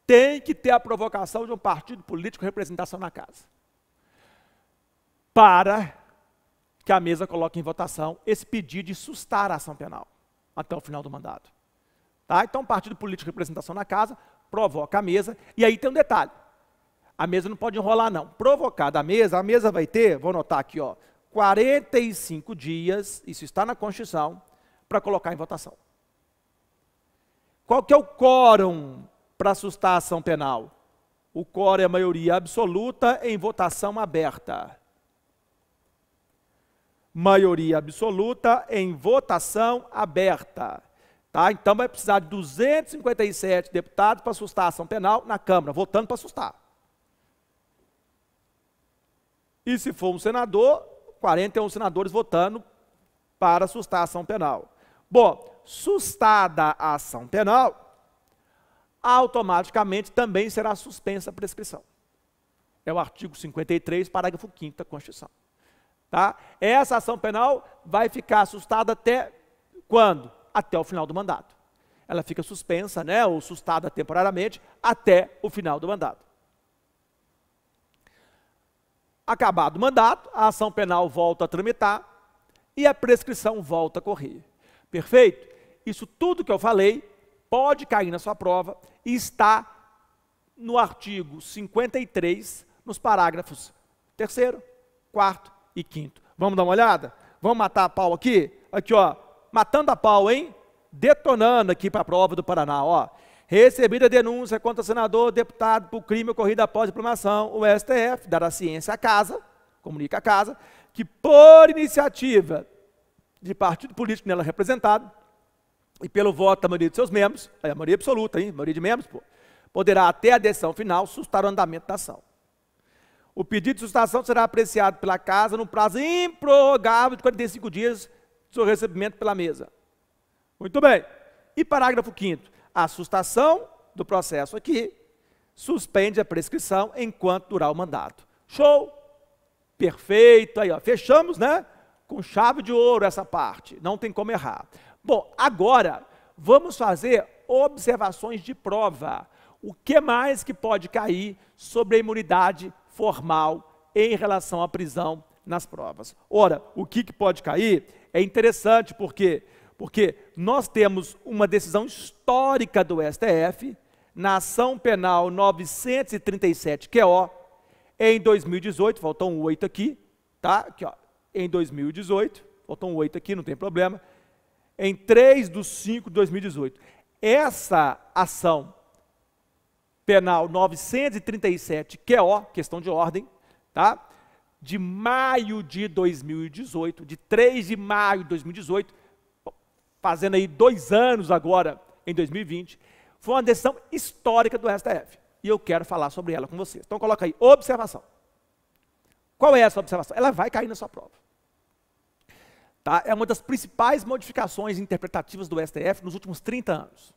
Speaker 1: Tem que ter a provocação de um partido político representação na casa. Para que a mesa coloque em votação esse pedido de sustar a ação penal até o final do mandato. Tá? Então, partido político representação na casa provoca a mesa. E aí tem um detalhe: a mesa não pode enrolar, não. Provocada a mesa, a mesa vai ter, vou anotar aqui, ó, 45 dias, isso está na Constituição, para colocar em votação. Qual que é o quórum para assustar a ação penal? O quórum é a maioria absoluta em votação aberta. Maioria absoluta em votação aberta. Tá? Então vai precisar de 257 deputados para assustar a ação penal na Câmara, votando para assustar. E se for um senador, 41 senadores votando para sustar a ação penal. Bom, sustada a ação penal, automaticamente também será suspensa a prescrição. É o artigo 53, parágrafo 5 da Constituição. Tá? Essa ação penal vai ficar sustada até quando? Até o final do mandato. Ela fica suspensa, né, ou sustada temporariamente, até o final do mandato. Acabado o mandato, a ação penal volta a tramitar e a prescrição volta a correr. Perfeito? Isso tudo que eu falei pode cair na sua prova e está no artigo 53, nos parágrafos 3, 4 e 5. Vamos dar uma olhada? Vamos matar a pau aqui? Aqui, ó. Matando a pau, hein? Detonando aqui para a prova do Paraná, ó. Recebida a denúncia contra senador, deputado por crime ocorrido após diplomação, o STF dará ciência à casa, comunica à casa, que por iniciativa de partido político nela representado e pelo voto da maioria de seus membros, é, a maioria absoluta, hein, maioria de membros, pô, poderá até a decisão final sustar o andamento da ação. O pedido de sustação será apreciado pela casa no prazo improrrogável de 45 dias do seu recebimento pela mesa. Muito bem. E parágrafo 5 a sustação do processo aqui suspende a prescrição enquanto durar o mandato. Show? Perfeito. Aí, ó, fechamos, né? Com chave de ouro essa parte. Não tem como errar. Bom, agora vamos fazer observações de prova. O que mais que pode cair sobre a imunidade formal em relação à prisão nas provas? Ora, o que, que pode cair é interessante porque porque nós temos uma decisão histórica do STF, na ação penal 937-QO, é, em 2018, faltam oito aqui, tá? Aqui, ó, em 2018, faltam oito aqui, não tem problema, em 3 de 5 de 2018. Essa ação penal 937-QO, é, questão de ordem, tá? de maio de 2018, de 3 de maio de 2018, fazendo aí dois anos agora, em 2020, foi uma decisão histórica do STF. E eu quero falar sobre ela com vocês. Então coloca aí, observação. Qual é essa observação? Ela vai cair na sua prova. Tá? É uma das principais modificações interpretativas do STF nos últimos 30 anos.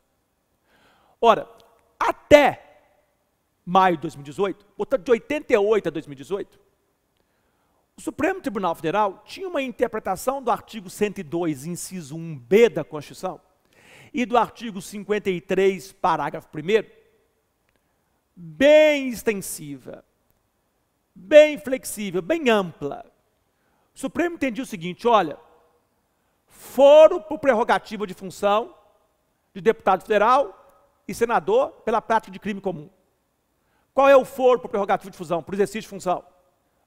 Speaker 1: Ora, até maio de 2018, portanto de 88 a 2018, o Supremo Tribunal Federal tinha uma interpretação do artigo 102, inciso 1b da Constituição, e do artigo 53, parágrafo 1, bem extensiva, bem flexível, bem ampla. O Supremo entendia o seguinte: olha, foro por prerrogativa de função de deputado federal e senador pela prática de crime comum. Qual é o foro por prerrogativa de função, por exercício de função?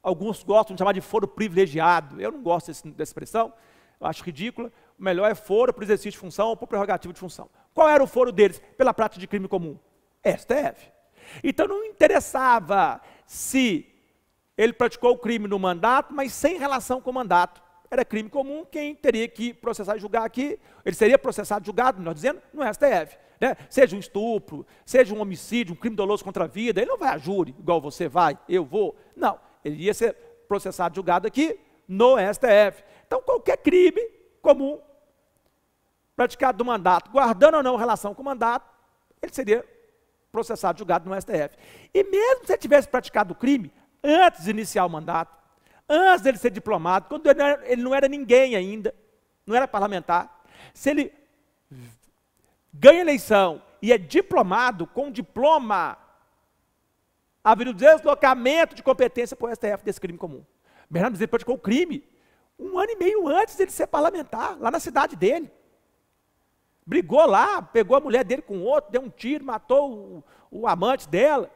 Speaker 1: Alguns gostam de chamar de foro privilegiado. Eu não gosto desse, dessa expressão, eu acho ridícula. O melhor é foro para exercício de função ou por prerrogativa de função. Qual era o foro deles? Pela prática de crime comum. STF. Então não interessava se ele praticou o crime no mandato, mas sem relação com o mandato. Era crime comum, quem teria que processar e julgar aqui, ele seria processado e julgado, melhor dizendo, no STF. Né? Seja um estupro, seja um homicídio, um crime doloso contra a vida, ele não vai a júri, igual você vai, eu vou. Não ele ia ser processado, julgado aqui no STF. Então, qualquer crime comum praticado do mandato, guardando ou não relação com o mandato, ele seria processado, julgado no STF. E mesmo se ele tivesse praticado o crime antes de iniciar o mandato, antes dele ser diplomado, quando ele não, era, ele não era ninguém ainda, não era parlamentar, se ele ganha eleição e é diplomado com diploma haveria um deslocamento de competência para o STF desse crime comum. Bernardo Bezerra praticou o crime um ano e meio antes dele ser parlamentar, lá na cidade dele. Brigou lá, pegou a mulher dele com outro, deu um tiro, matou o, o amante dela.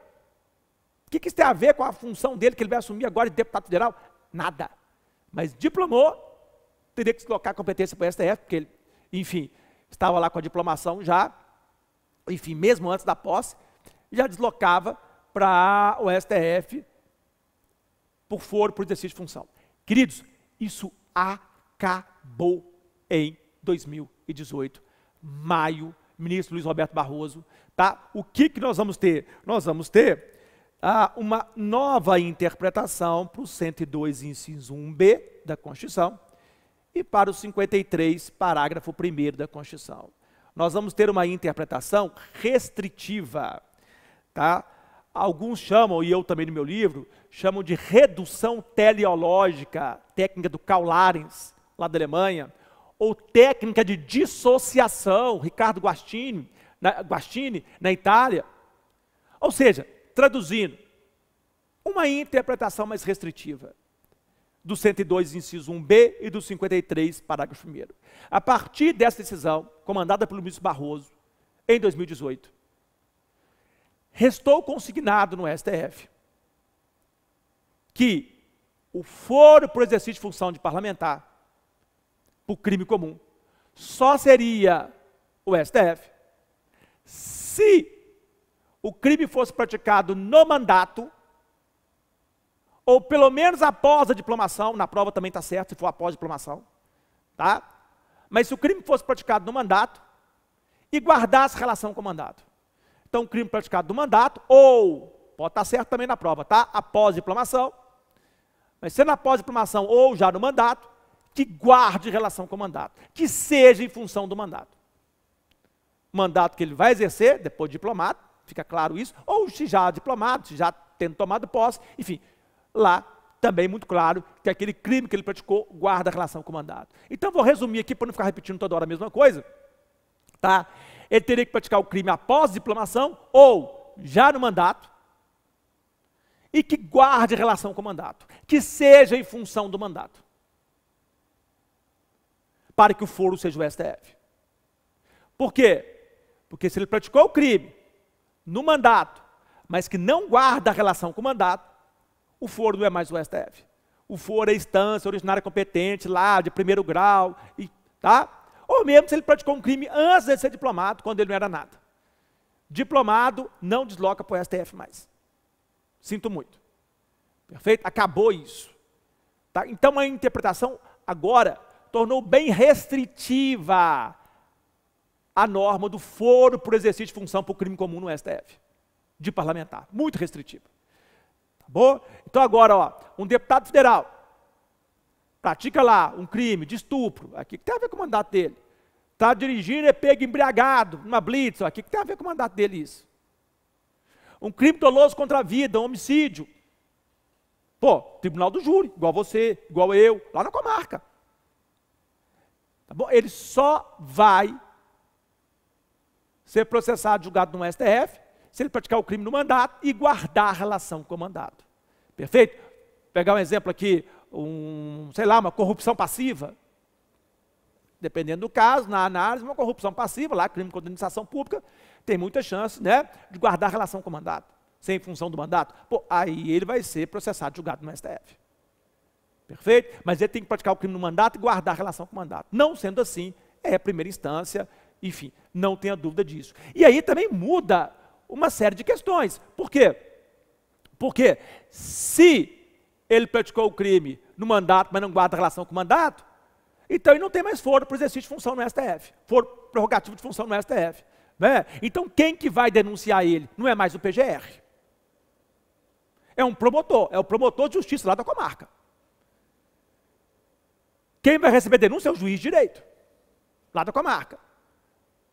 Speaker 1: O que, que isso tem a ver com a função dele que ele vai assumir agora de deputado federal? Nada. Mas diplomou, teria que deslocar a competência para o STF, porque ele, enfim, estava lá com a diplomação já, enfim, mesmo antes da posse, já deslocava para o STF por foro, por exercício de função. Queridos, isso acabou em 2018, maio, ministro Luiz Roberto Barroso. Tá? O que, que nós vamos ter? Nós vamos ter ah, uma nova interpretação para o 102, inciso 1b da Constituição e para o 53, parágrafo 1 da Constituição. Nós vamos ter uma interpretação restritiva. Tá? alguns chamam, e eu também no meu livro, chamam de redução teleológica, técnica do Karl Larens, lá da Alemanha, ou técnica de dissociação, Ricardo Guastini, na, Guastini, na Itália. Ou seja, traduzindo, uma interpretação mais restritiva do 102, inciso 1b e do 53, parágrafo 1. A partir dessa decisão, comandada pelo ministro Barroso, em 2018, restou consignado no STF que o foro para o exercício de função de parlamentar, por o crime comum, só seria o STF se o crime fosse praticado no mandato, ou pelo menos após a diplomação, na prova também está certo se for após a diplomação, tá? mas se o crime fosse praticado no mandato e guardasse relação com o mandato. Então, crime praticado no mandato, ou, pode estar certo também na prova, tá? Após diplomação, mas sendo após diplomação ou já no mandato, que guarde relação com o mandato, que seja em função do mandato. Mandato que ele vai exercer, depois de diplomado, fica claro isso, ou se já diplomado, se já tendo tomado posse, enfim, lá também muito claro que aquele crime que ele praticou guarda relação com o mandato. Então vou resumir aqui para não ficar repetindo toda hora a mesma coisa, tá? ele teria que praticar o crime após diplomação ou já no mandato, e que guarde relação com o mandato, que seja em função do mandato, para que o foro seja o STF. Por quê? Porque se ele praticou o crime no mandato, mas que não guarda relação com o mandato, o foro não é mais o STF. O foro é instância originária competente lá, de primeiro grau, e, tá? ou mesmo se ele praticou um crime antes de ser diplomado, quando ele não era nada. Diplomado não desloca para o STF mais. Sinto muito. Perfeito? Acabou isso. Tá? Então a interpretação agora tornou bem restritiva a norma do foro por exercício de função por crime comum no STF, de parlamentar. Muito restritiva. Tá bom? Então agora, ó, um deputado federal pratica lá um crime de estupro, aqui que tem a ver com o mandato dele. Está dirigindo é pego embriagado, numa blitz, aqui que tem a ver com o mandato dele isso. Um crime doloso contra a vida, um homicídio. Pô, tribunal do júri, igual você, igual eu, lá na comarca. Tá bom? Ele só vai ser processado, julgado no STF, se ele praticar o crime no mandato e guardar a relação com o mandato. Perfeito? Vou pegar um exemplo aqui, um, sei lá, uma corrupção passiva. Dependendo do caso, na análise, uma corrupção passiva, lá, crime contra a administração pública, tem muita chance né, de guardar relação com o mandato, sem função do mandato. Pô, aí ele vai ser processado, julgado no STF. Perfeito? Mas ele tem que praticar o crime no mandato e guardar relação com o mandato. Não sendo assim, é a primeira instância, enfim, não tenha dúvida disso. E aí também muda uma série de questões. Por quê? Porque se ele praticou o crime no mandato, mas não guarda relação com o mandato, então ele não tem mais foro para o exercício de função no STF, foro prerrogativo de função no STF. Né? Então quem que vai denunciar ele? Não é mais o PGR. É um promotor, é o promotor de justiça lá da comarca. Quem vai receber denúncia é o juiz de direito, lá da comarca.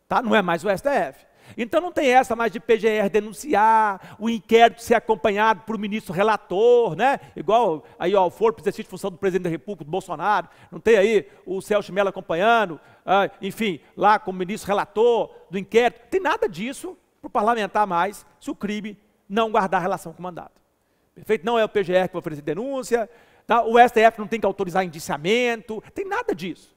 Speaker 1: Tá? Não é mais o STF. Então não tem essa mais de PGR denunciar, o inquérito ser acompanhado por um ministro relator, né? Igual aí, ó, o Forpo exercício de função do presidente da República, do Bolsonaro, não tem aí o Celso Mello acompanhando, ah, enfim, lá como ministro relator do inquérito. Tem nada disso para o parlamentar mais se o crime não guardar relação com o mandato. Perfeito? Não é o PGR que vai oferecer denúncia, tá? o STF não tem que autorizar indiciamento, tem nada disso.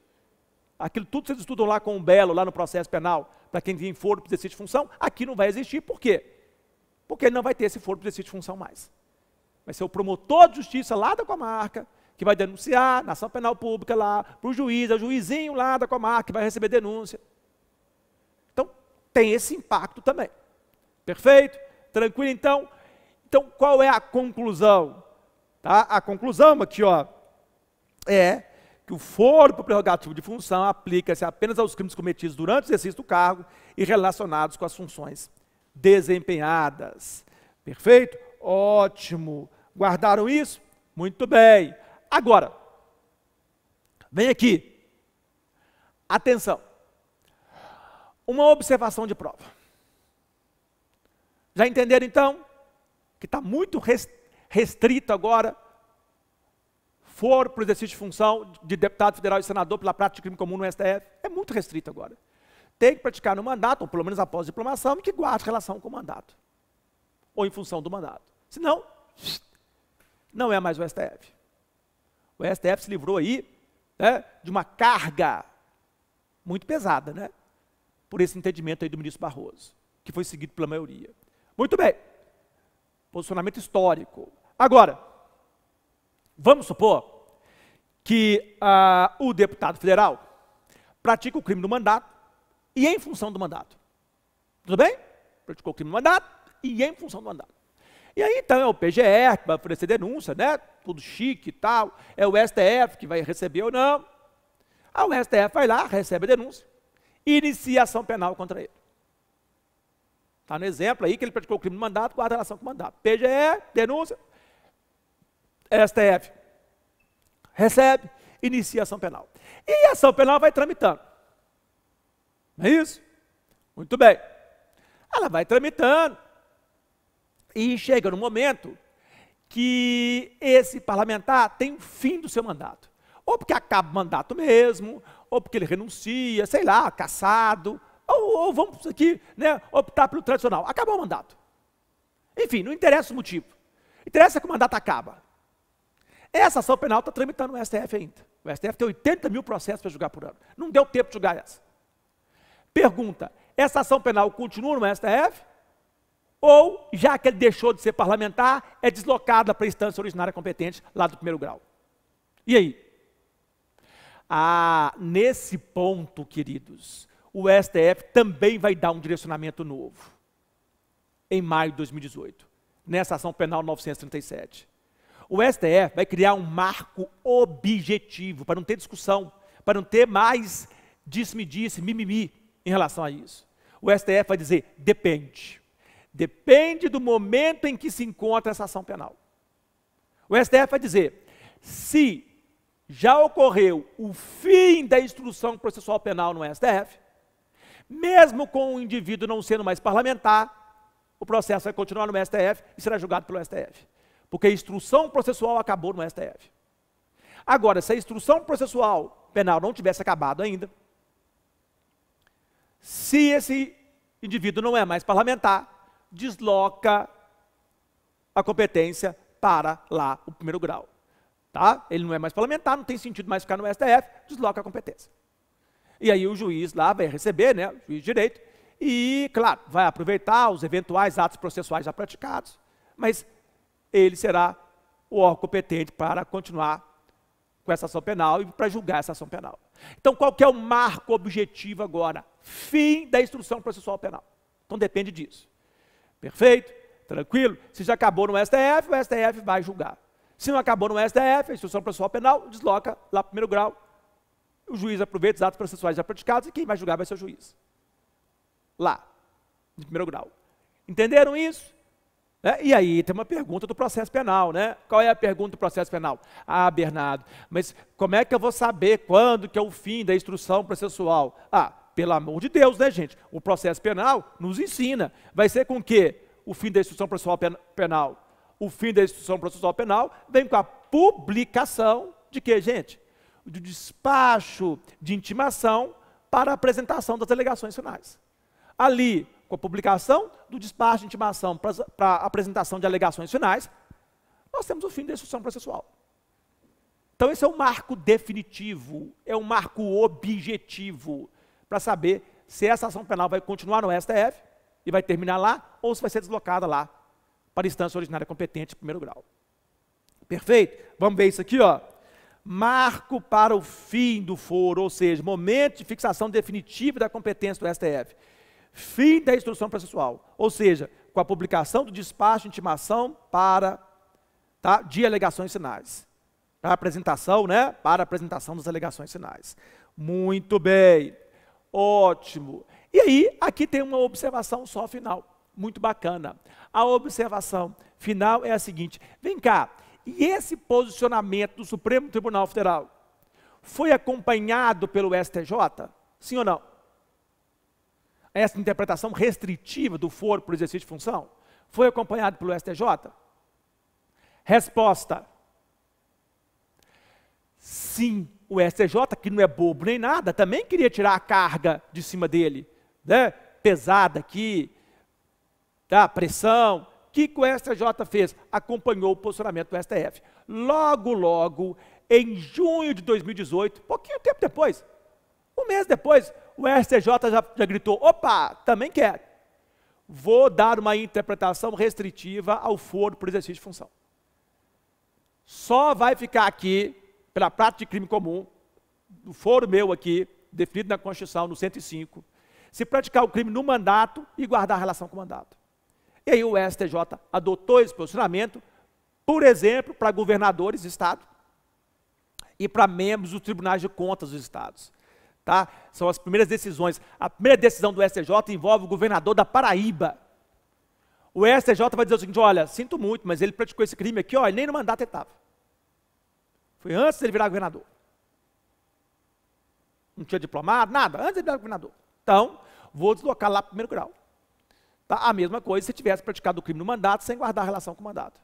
Speaker 1: Aquilo tudo vocês estudam lá com o Belo, lá no processo penal, para quem tem foro para exercício de função, aqui não vai existir, por quê? Porque ele não vai ter esse foro para exercício de função mais. Vai ser o promotor de justiça lá da comarca, que vai denunciar na ação penal pública lá, para o juiz, é o juizinho lá da comarca, que vai receber denúncia. Então, tem esse impacto também. Perfeito? Tranquilo, então? Então, qual é a conclusão? Tá? A conclusão aqui, ó, é que o foro por prerrogativo de função aplica-se apenas aos crimes cometidos durante o exercício do cargo e relacionados com as funções desempenhadas. Perfeito? Ótimo. Guardaram isso? Muito bem. Agora, vem aqui. Atenção. Uma observação de prova. Já entenderam então que está muito restrito agora for para o exercício de função de deputado federal e senador pela prática de crime comum no STF, é muito restrito agora. Tem que praticar no mandato, ou pelo menos após a diplomação, e que guarde relação com o mandato. Ou em função do mandato. Senão, não é mais o STF. O STF se livrou aí né, de uma carga muito pesada, né? Por esse entendimento aí do ministro Barroso, que foi seguido pela maioria. Muito bem. Posicionamento histórico. Agora, Vamos supor que ah, o deputado federal pratica o crime do mandato e é em função do mandato. Tudo bem? Praticou o crime do mandato e é em função do mandato. E aí então é o PGR que vai oferecer denúncia, né? Tudo chique e tal. É o STF que vai receber ou não. Aí o STF vai lá, recebe a denúncia e inicia a ação penal contra ele. Está no exemplo aí que ele praticou o crime do mandato, guarda relação com o mandato. PGR, denúncia, STF. Recebe, inicia a ação penal. E a ação penal vai tramitando. Não é isso? Muito bem. Ela vai tramitando. E chega no momento que esse parlamentar tem o fim do seu mandato. Ou porque acaba o mandato mesmo, ou porque ele renuncia, sei lá, cassado, ou, ou vamos aqui né, optar pelo tradicional. Acabou o mandato. Enfim, não interessa o motivo. Interessa que o mandato acaba. Essa ação penal está tramitando no STF ainda. O STF tem 80 mil processos para julgar por ano. Não deu tempo de julgar essa. Pergunta: essa ação penal continua no STF? Ou, já que ele deixou de ser parlamentar, é deslocada para a instância originária competente lá do primeiro grau? E aí? Ah, nesse ponto, queridos, o STF também vai dar um direcionamento novo. Em maio de 2018, nessa ação penal 937. O STF vai criar um marco objetivo, para não ter discussão, para não ter mais disse-me-disse, mimimi em relação a isso. O STF vai dizer: depende. Depende do momento em que se encontra essa ação penal. O STF vai dizer: se já ocorreu o fim da instrução processual penal no STF, mesmo com o indivíduo não sendo mais parlamentar, o processo vai continuar no STF e será julgado pelo STF. Porque a instrução processual acabou no STF. Agora, se a instrução processual penal não tivesse acabado ainda, se esse indivíduo não é mais parlamentar, desloca a competência para lá o primeiro grau. Tá? Ele não é mais parlamentar, não tem sentido mais ficar no STF, desloca a competência. E aí o juiz lá vai receber, né, o juiz de direito, e, claro, vai aproveitar os eventuais atos processuais já praticados, mas ele será o órgão competente para continuar com essa ação penal e para julgar essa ação penal. Então, qual que é o marco objetivo agora? Fim da instrução processual penal. Então, depende disso. Perfeito? Tranquilo? Se já acabou no STF, o STF vai julgar. Se não acabou no STF, a instrução processual penal desloca lá para primeiro grau. O juiz aproveita os atos processuais já praticados e quem vai julgar vai ser o juiz. Lá, de primeiro grau. Entenderam isso? É, e aí tem uma pergunta do processo penal, né? Qual é a pergunta do processo penal? Ah, Bernardo, mas como é que eu vou saber quando que é o fim da instrução processual? Ah, pelo amor de Deus, né, gente? O processo penal nos ensina. Vai ser com que o fim da instrução processual penal? O fim da instrução processual penal vem com a publicação de que, gente? Do despacho de intimação para a apresentação das alegações finais. Ali, com a publicação do despacho de intimação para apresentação de alegações finais, nós temos o fim da instrução processual. Então, esse é um marco definitivo, é um marco objetivo para saber se essa ação penal vai continuar no STF e vai terminar lá ou se vai ser deslocada lá para a instância originária competente, de primeiro grau. Perfeito? Vamos ver isso aqui, ó. Marco para o fim do foro, ou seja, momento de fixação definitiva da competência do STF fim da instrução processual, ou seja, com a publicação do despacho de intimação para tá, de alegações sinais. Para tá, apresentação, né? Para apresentação das alegações sinais. Muito bem. Ótimo. E aí, aqui tem uma observação só final, muito bacana. A observação final é a seguinte: vem cá, e esse posicionamento do Supremo Tribunal Federal foi acompanhado pelo STJ? Sim ou não? essa interpretação restritiva do foro para o exercício de função? Foi acompanhado pelo STJ? Resposta: sim, o STJ, que não é bobo nem nada, também queria tirar a carga de cima dele, né? pesada aqui, tá? pressão. O que, que o STJ fez? Acompanhou o posicionamento do STF. Logo, logo, em junho de 2018, pouquinho tempo depois, um mês depois, o STJ já, já gritou: opa, também quero. Vou dar uma interpretação restritiva ao foro por exercício de função. Só vai ficar aqui, pela prática de crime comum, do foro meu aqui, definido na Constituição, no 105, se praticar o crime no mandato e guardar relação com o mandato. E aí o STJ adotou esse posicionamento, por exemplo, para governadores de Estado e para membros dos tribunais de contas dos Estados tá? São as primeiras decisões. A primeira decisão do STJ envolve o governador da Paraíba. O STJ vai dizer o seguinte: olha, sinto muito, mas ele praticou esse crime aqui, olha, nem no mandato ele estava. Foi antes dele virar governador. Não tinha diplomado, nada, antes dele virar governador. Então, vou deslocar lá para o primeiro grau. Tá? A mesma coisa se tivesse praticado o crime no mandato sem guardar relação com o mandato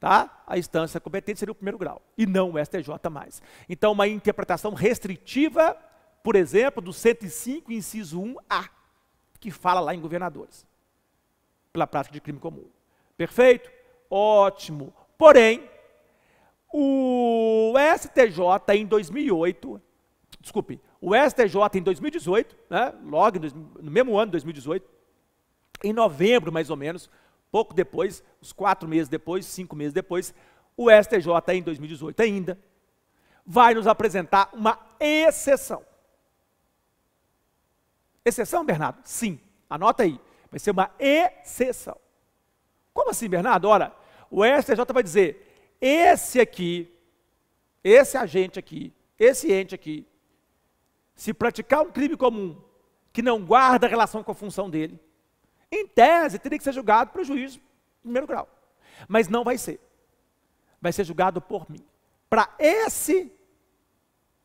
Speaker 1: tá? A instância competente seria o primeiro grau, e não o STJ mais. Então, uma interpretação restritiva, por exemplo, do 105, inciso 1A, que fala lá em governadores, pela prática de crime comum. Perfeito? Ótimo. Porém, o STJ em 2008, desculpe, o STJ em 2018, né, logo no mesmo ano de 2018, em novembro mais ou menos, Pouco depois, uns quatro meses depois, cinco meses depois, o STJ, tá em 2018 ainda, vai nos apresentar uma exceção. Exceção, Bernardo? Sim, anota aí. Vai ser uma exceção. Como assim, Bernardo? Ora, o STJ vai dizer: esse aqui, esse agente aqui, esse ente aqui, se praticar um crime comum que não guarda relação com a função dele, em tese, teria que ser julgado para o juiz de primeiro grau. Mas não vai ser. Vai ser julgado por mim. Para esse,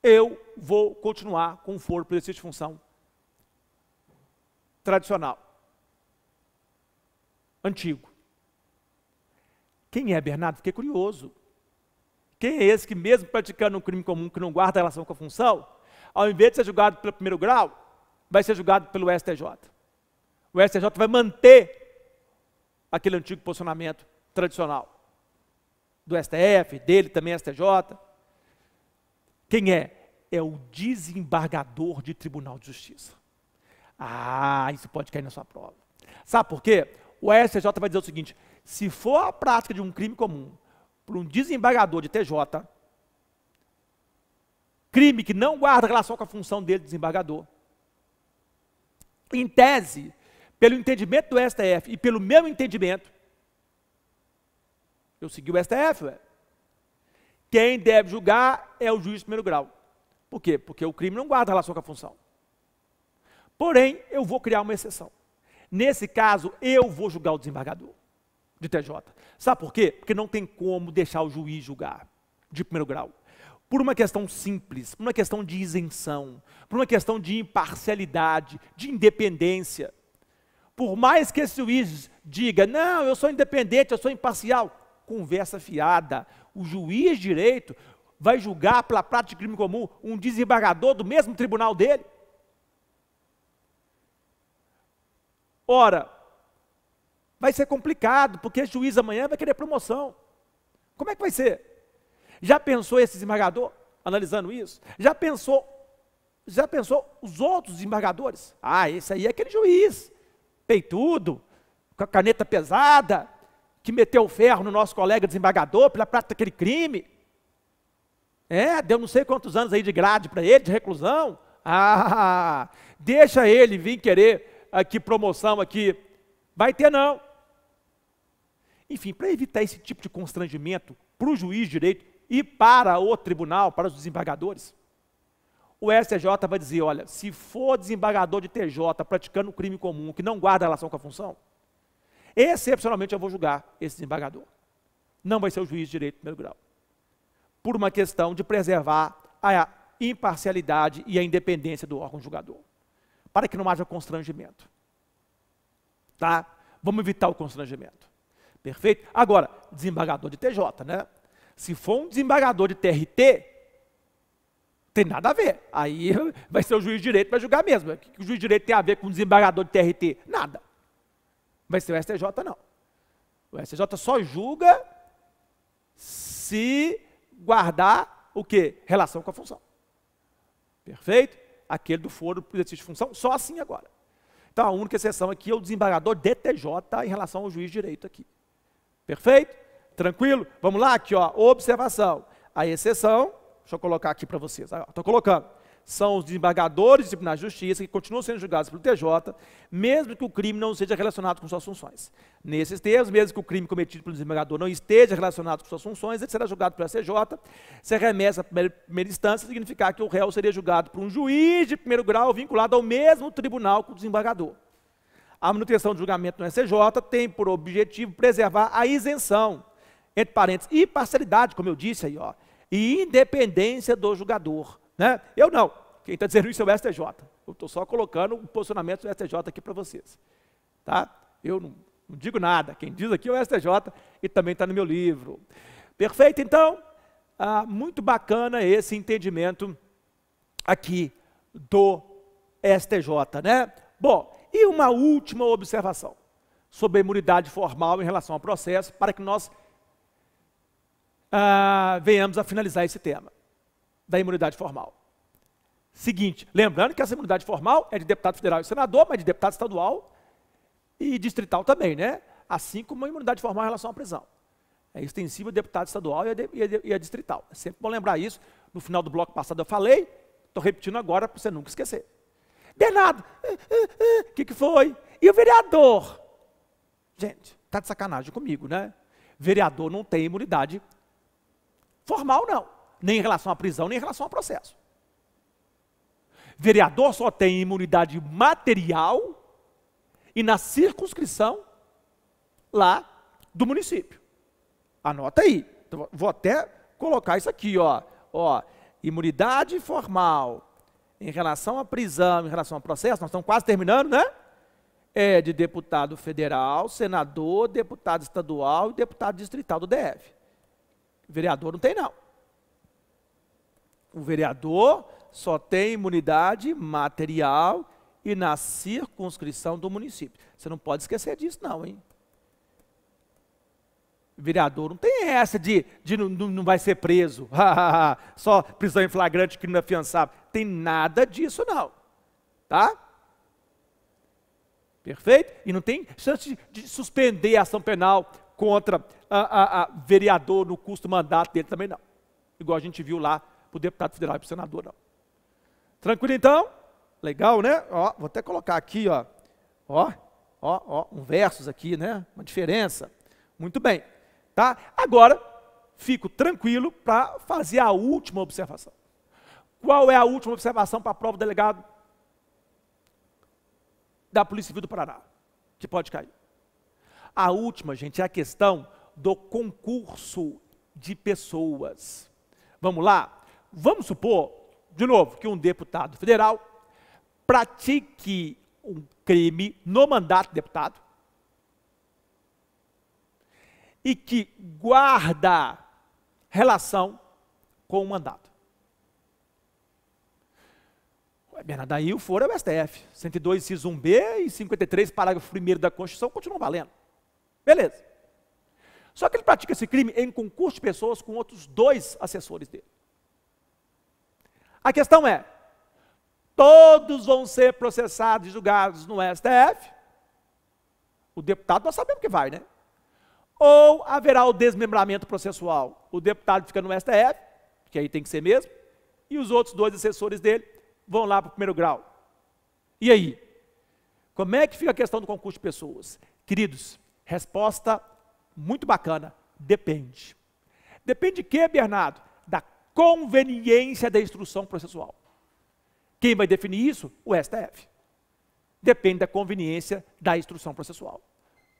Speaker 1: eu vou continuar com o foro por exercício de função tradicional. Antigo. Quem é Bernardo? Fiquei curioso. Quem é esse que, mesmo praticando um crime comum que não guarda relação com a função, ao invés de ser julgado pelo primeiro grau, vai ser julgado pelo STJ? o STJ vai manter aquele antigo posicionamento tradicional do STF, dele também STJ. Quem é? É o desembargador de Tribunal de Justiça. Ah, isso pode cair na sua prova. Sabe por quê? O STJ vai dizer o seguinte: se for a prática de um crime comum por um desembargador de TJ, crime que não guarda relação com a função dele, desembargador, em tese, pelo entendimento do STF e pelo meu entendimento, eu segui o STF. Ué. Quem deve julgar é o juiz de primeiro grau. Por quê? Porque o crime não guarda relação com a função. Porém, eu vou criar uma exceção. Nesse caso, eu vou julgar o desembargador de TJ. Sabe por quê? Porque não tem como deixar o juiz julgar de primeiro grau. Por uma questão simples, por uma questão de isenção, por uma questão de imparcialidade, de independência. Por mais que esse juiz diga, não, eu sou independente, eu sou imparcial, conversa fiada. O juiz direito vai julgar pela prática de crime comum um desembargador do mesmo tribunal dele? Ora, vai ser complicado, porque esse juiz amanhã vai querer promoção. Como é que vai ser? Já pensou esse desembargador analisando isso? Já pensou já pensou os outros desembargadores? Ah, esse aí é aquele juiz peitudo, com a caneta pesada, que meteu o ferro no nosso colega desembargador pela prática daquele crime. É, deu não sei quantos anos aí de grade para ele, de reclusão. Ah, deixa ele vir querer aqui promoção aqui. Vai ter não. Enfim, para evitar esse tipo de constrangimento para o juiz de direito e para o tribunal, para os desembargadores, o STJ vai dizer, olha, se for desembargador de TJ praticando um crime comum que não guarda relação com a função, excepcionalmente eu vou julgar esse desembargador. Não vai ser o juiz de direito de primeiro grau. Por uma questão de preservar a imparcialidade e a independência do órgão julgador. Para que não haja constrangimento. Tá? Vamos evitar o constrangimento. Perfeito? Agora, desembargador de TJ, né? Se for um desembargador de TRT, tem nada a ver. Aí vai ser o juiz direito vai julgar mesmo. O que o juiz direito tem a ver com o desembargador de TRT? Nada. Vai ser o STJ, não. O STJ só julga se guardar o quê? Relação com a função. Perfeito? Aquele do foro por exercício de função, só assim agora. Então a única exceção aqui é o desembargador DTJ em relação ao juiz de direito aqui. Perfeito? Tranquilo? Vamos lá aqui, ó, observação. A exceção Deixa eu colocar aqui para vocês. Estou colocando. São os desembargadores disciplinares de justiça que continuam sendo julgados pelo TJ, mesmo que o crime não seja relacionado com suas funções. Nesses termos, mesmo que o crime cometido pelo desembargador não esteja relacionado com suas funções, ele será julgado pelo CJ Se remessa à primeira instância, significar que o réu seria julgado por um juiz de primeiro grau vinculado ao mesmo tribunal que o desembargador. A manutenção do julgamento no SCJ tem por objetivo preservar a isenção, entre parênteses, e parcialidade, como eu disse aí, ó, e independência do julgador. Né? Eu não. Quem está dizendo isso é o STJ. Eu estou só colocando o posicionamento do STJ aqui para vocês. Tá? Eu não, não digo nada. Quem diz aqui é o STJ e também está no meu livro. Perfeito, então? Ah, muito bacana esse entendimento aqui do STJ, né? Bom, e uma última observação sobre a imunidade formal em relação ao processo, para que nós ah, venhamos a finalizar esse tema da imunidade formal. Seguinte, lembrando que essa imunidade formal é de deputado federal e senador, mas de deputado estadual e distrital também, né? Assim como a imunidade formal em relação à prisão. É extensiva a deputado estadual e a, de, e, a e a distrital. É sempre bom lembrar isso. No final do bloco passado eu falei, estou repetindo agora para você nunca esquecer. Bernardo, o uh, eh, uh, eh, uh, eh, que, que foi? E o vereador? Gente, tá de sacanagem comigo, né? Vereador não tem imunidade Formal não, nem em relação à prisão, nem em relação ao processo. Vereador só tem imunidade material e na circunscrição lá do município. Anota aí. Então, vou até colocar isso aqui, ó. ó. Imunidade formal em relação à prisão, em relação ao processo, nós estamos quase terminando, né? É de deputado federal, senador, deputado estadual e deputado distrital do DF. Vereador não tem, não. O vereador só tem imunidade material e na circunscrição do município. Você não pode esquecer disso, não, hein? Vereador não tem essa de, de não, vai ser preso, só prisão em flagrante, crime afiançável. É tem nada disso, não. Tá? Perfeito? E não tem chance de, de suspender a ação penal, contra a, a, a vereador no custo mandato dele também não. Igual a gente viu lá para o deputado federal e para o senador, não. Tranquilo então? Legal, né? Ó, vou até colocar aqui, ó. Ó, ó, ó, um versos aqui, né? Uma diferença. Muito bem. Tá? Agora, fico tranquilo para fazer a última observação. Qual é a última observação para a prova do delegado da Polícia Civil do Paraná? Que pode cair. A última, gente, é a questão do concurso de pessoas. Vamos lá? Vamos supor, de novo, que um deputado federal pratique um crime no mandato de deputado e que guarda relação com o mandato. Bernardo, daí o foro é o STF. 102, inciso 1B e 53, parágrafo 1 da Constituição, continuam valendo. Beleza. Só que ele pratica esse crime em concurso de pessoas com outros dois assessores dele. A questão é: todos vão ser processados e julgados no STF. O deputado nós sabemos que vai, né? Ou haverá o desmembramento processual. O deputado fica no STF, que aí tem que ser mesmo, e os outros dois assessores dele vão lá para o primeiro grau. E aí? Como é que fica a questão do concurso de pessoas? Queridos, Resposta muito bacana. Depende. Depende de quê, Bernardo? Da conveniência da instrução processual. Quem vai definir isso? O STF. Depende da conveniência da instrução processual.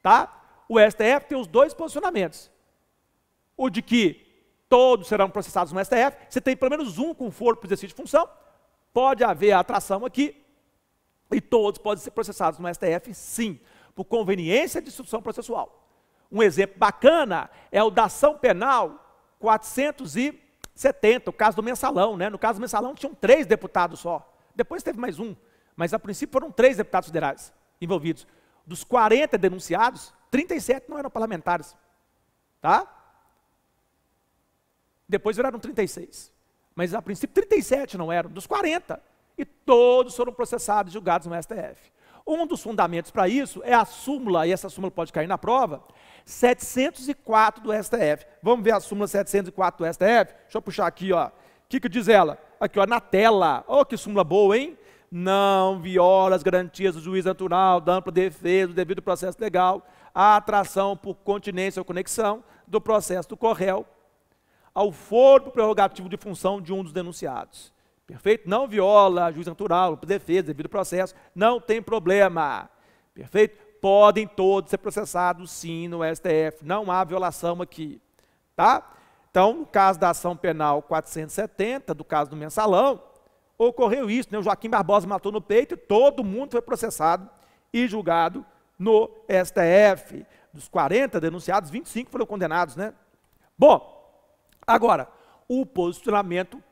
Speaker 1: Tá? O STF tem os dois posicionamentos. O de que todos serão processados no STF, você tem pelo menos um com foro para exercício de função, pode haver atração aqui, e todos podem ser processados no STF, sim por conveniência de instrução processual. Um exemplo bacana é o da ação penal 470, o caso do mensalão, né? No caso do mensalão tinham três deputados só. Depois teve mais um, mas a princípio foram três deputados federais envolvidos. Dos 40 denunciados, 37 não eram parlamentares. Tá? Depois viraram 36. Mas a princípio 37 não eram, dos 40. E todos foram processados e julgados no STF. Um dos fundamentos para isso é a súmula, e essa súmula pode cair na prova, 704 do STF. Vamos ver a súmula 704 do STF? Deixa eu puxar aqui, ó. O que, que diz ela? Aqui, ó, na tela. Oh, que súmula boa, hein? Não viola as garantias do juiz natural, da ampla defesa, do devido processo legal, a atração por continência ou conexão do processo do Correu ao foro prerrogativo de função de um dos denunciados. Perfeito? Não viola juiz natural, defesa, devido processo, não tem problema. Perfeito? Podem todos ser processados sim no STF, não há violação aqui, tá? Então, no caso da ação penal 470, do caso do mensalão, ocorreu isso, né? O Joaquim Barbosa matou no peito, todo mundo foi processado e julgado no STF. Dos 40 denunciados, 25 foram condenados, né? Bom, agora, o posicionamento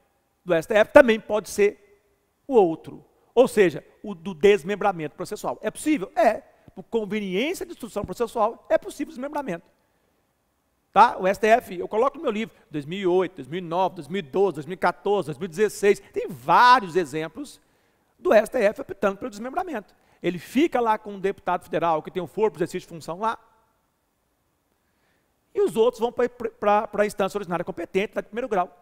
Speaker 1: do STF também pode ser o outro. Ou seja, o do desmembramento processual. É possível? É. Por conveniência de instrução processual, é possível desmembramento. Tá? O STF, eu coloco no meu livro, 2008, 2009, 2012, 2014, 2016, tem vários exemplos do STF optando pelo desmembramento. Ele fica lá com um deputado federal que tem um foro para exercício de função lá, e os outros vão para a instância originária competente, de primeiro grau,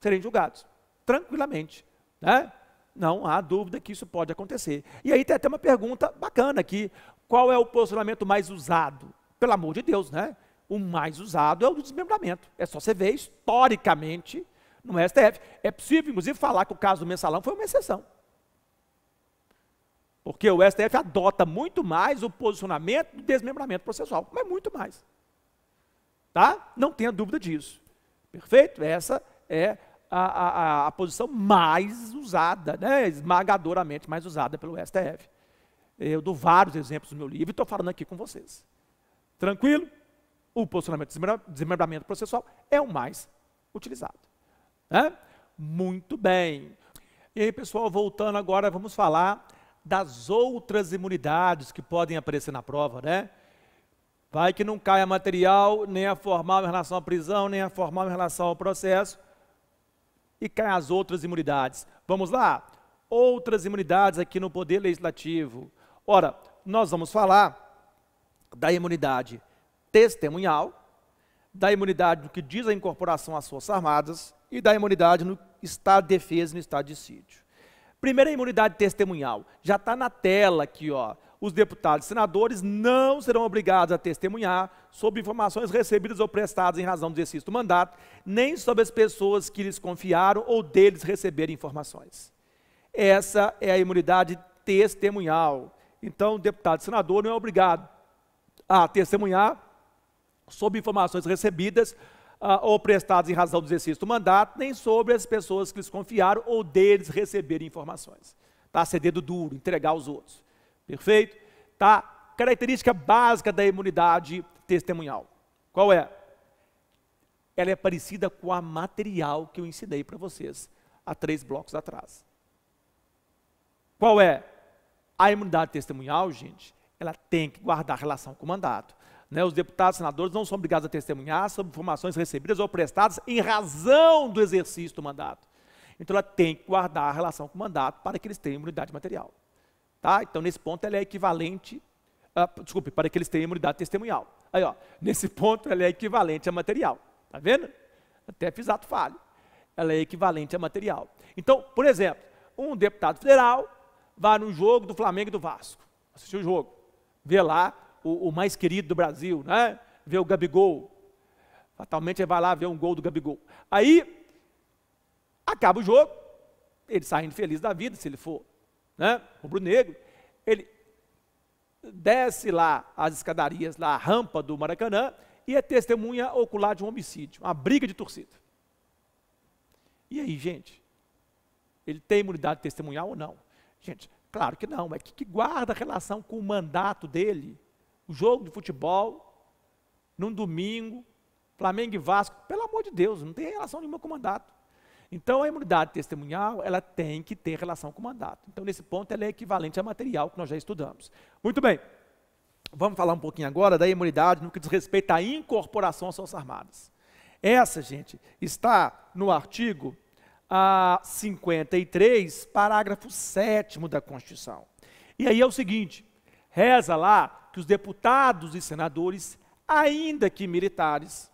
Speaker 1: serem julgados tranquilamente. Né? Não há dúvida que isso pode acontecer. E aí tem até uma pergunta bacana aqui: qual é o posicionamento mais usado? Pelo amor de Deus, né? O mais usado é o do desmembramento. É só você ver historicamente no STF. É possível, inclusive, falar que o caso do mensalão foi uma exceção. Porque o STF adota muito mais o posicionamento do desmembramento processual, mas muito mais. Tá? Não tenha dúvida disso. Perfeito? Essa é a, a, a posição mais usada, né, esmagadoramente mais usada pelo STF. Eu dou vários exemplos no meu livro e estou falando aqui com vocês. Tranquilo? O posicionamento de desmembramento processual é o mais utilizado. Né? Muito bem. E aí, pessoal, voltando agora, vamos falar das outras imunidades que podem aparecer na prova, né? Vai que não caia material, nem a formal em relação à prisão, nem a formal em relação ao processo, e caem as outras imunidades. Vamos lá? Outras imunidades aqui no Poder Legislativo. Ora, nós vamos falar da imunidade testemunhal, da imunidade do que diz a incorporação às Forças Armadas e da imunidade no Estado de Defesa e no Estado de Sítio. Primeira imunidade testemunhal, já está na tela aqui, ó os deputados e senadores não serão obrigados a testemunhar sobre informações recebidas ou prestadas em razão do exercício do mandato, nem sobre as pessoas que lhes confiaram ou deles receberem informações. Essa é a imunidade testemunhal. Então, o deputado e senador não é obrigado a testemunhar sobre informações recebidas uh, ou prestadas em razão do exercício do mandato, nem sobre as pessoas que lhes confiaram ou deles receberem informações. Tá? cedendo duro, entregar aos outros. Perfeito? Tá? Característica básica da imunidade testemunhal. Qual é? Ela é parecida com a material que eu ensinei para vocês há três blocos atrás. Qual é? A imunidade testemunhal, gente, ela tem que guardar relação com o mandato. Né, os deputados e senadores não são obrigados a testemunhar sobre informações recebidas ou prestadas em razão do exercício do mandato. Então ela tem que guardar a relação com o mandato para que eles tenham imunidade material. Tá? Então, nesse ponto, ela é equivalente, desculpe, para que eles tenham imunidade testemunhal. Aí, ó, nesse ponto, ela é equivalente a material. Está vendo? Até fiz ato falho. Ela é equivalente a material. Então, por exemplo, um deputado federal vai no jogo do Flamengo e do Vasco. Assistiu o jogo. Vê lá o, o mais querido do Brasil, né? Vê o Gabigol. Fatalmente ele vai lá ver um gol do Gabigol. Aí, acaba o jogo, ele saindo feliz da vida, se ele for né, rubro-negro, ele desce lá as escadarias, lá a rampa do Maracanã, e é testemunha ocular de um homicídio, uma briga de torcida. E aí, gente? Ele tem imunidade testemunhal ou não? Gente, claro que não, é que, que guarda relação com o mandato dele, o jogo de futebol, num domingo, Flamengo e Vasco, pelo amor de Deus, não tem relação nenhuma com o mandato. Então, a imunidade testemunhal, ela tem que ter relação com o mandato. Então, nesse ponto, ela é equivalente a material que nós já estudamos. Muito bem. Vamos falar um pouquinho agora da imunidade no que diz respeito à incorporação às Forças Armadas. Essa, gente, está no artigo ah, 53, parágrafo 7 da Constituição. E aí é o seguinte: reza lá que os deputados e senadores, ainda que militares,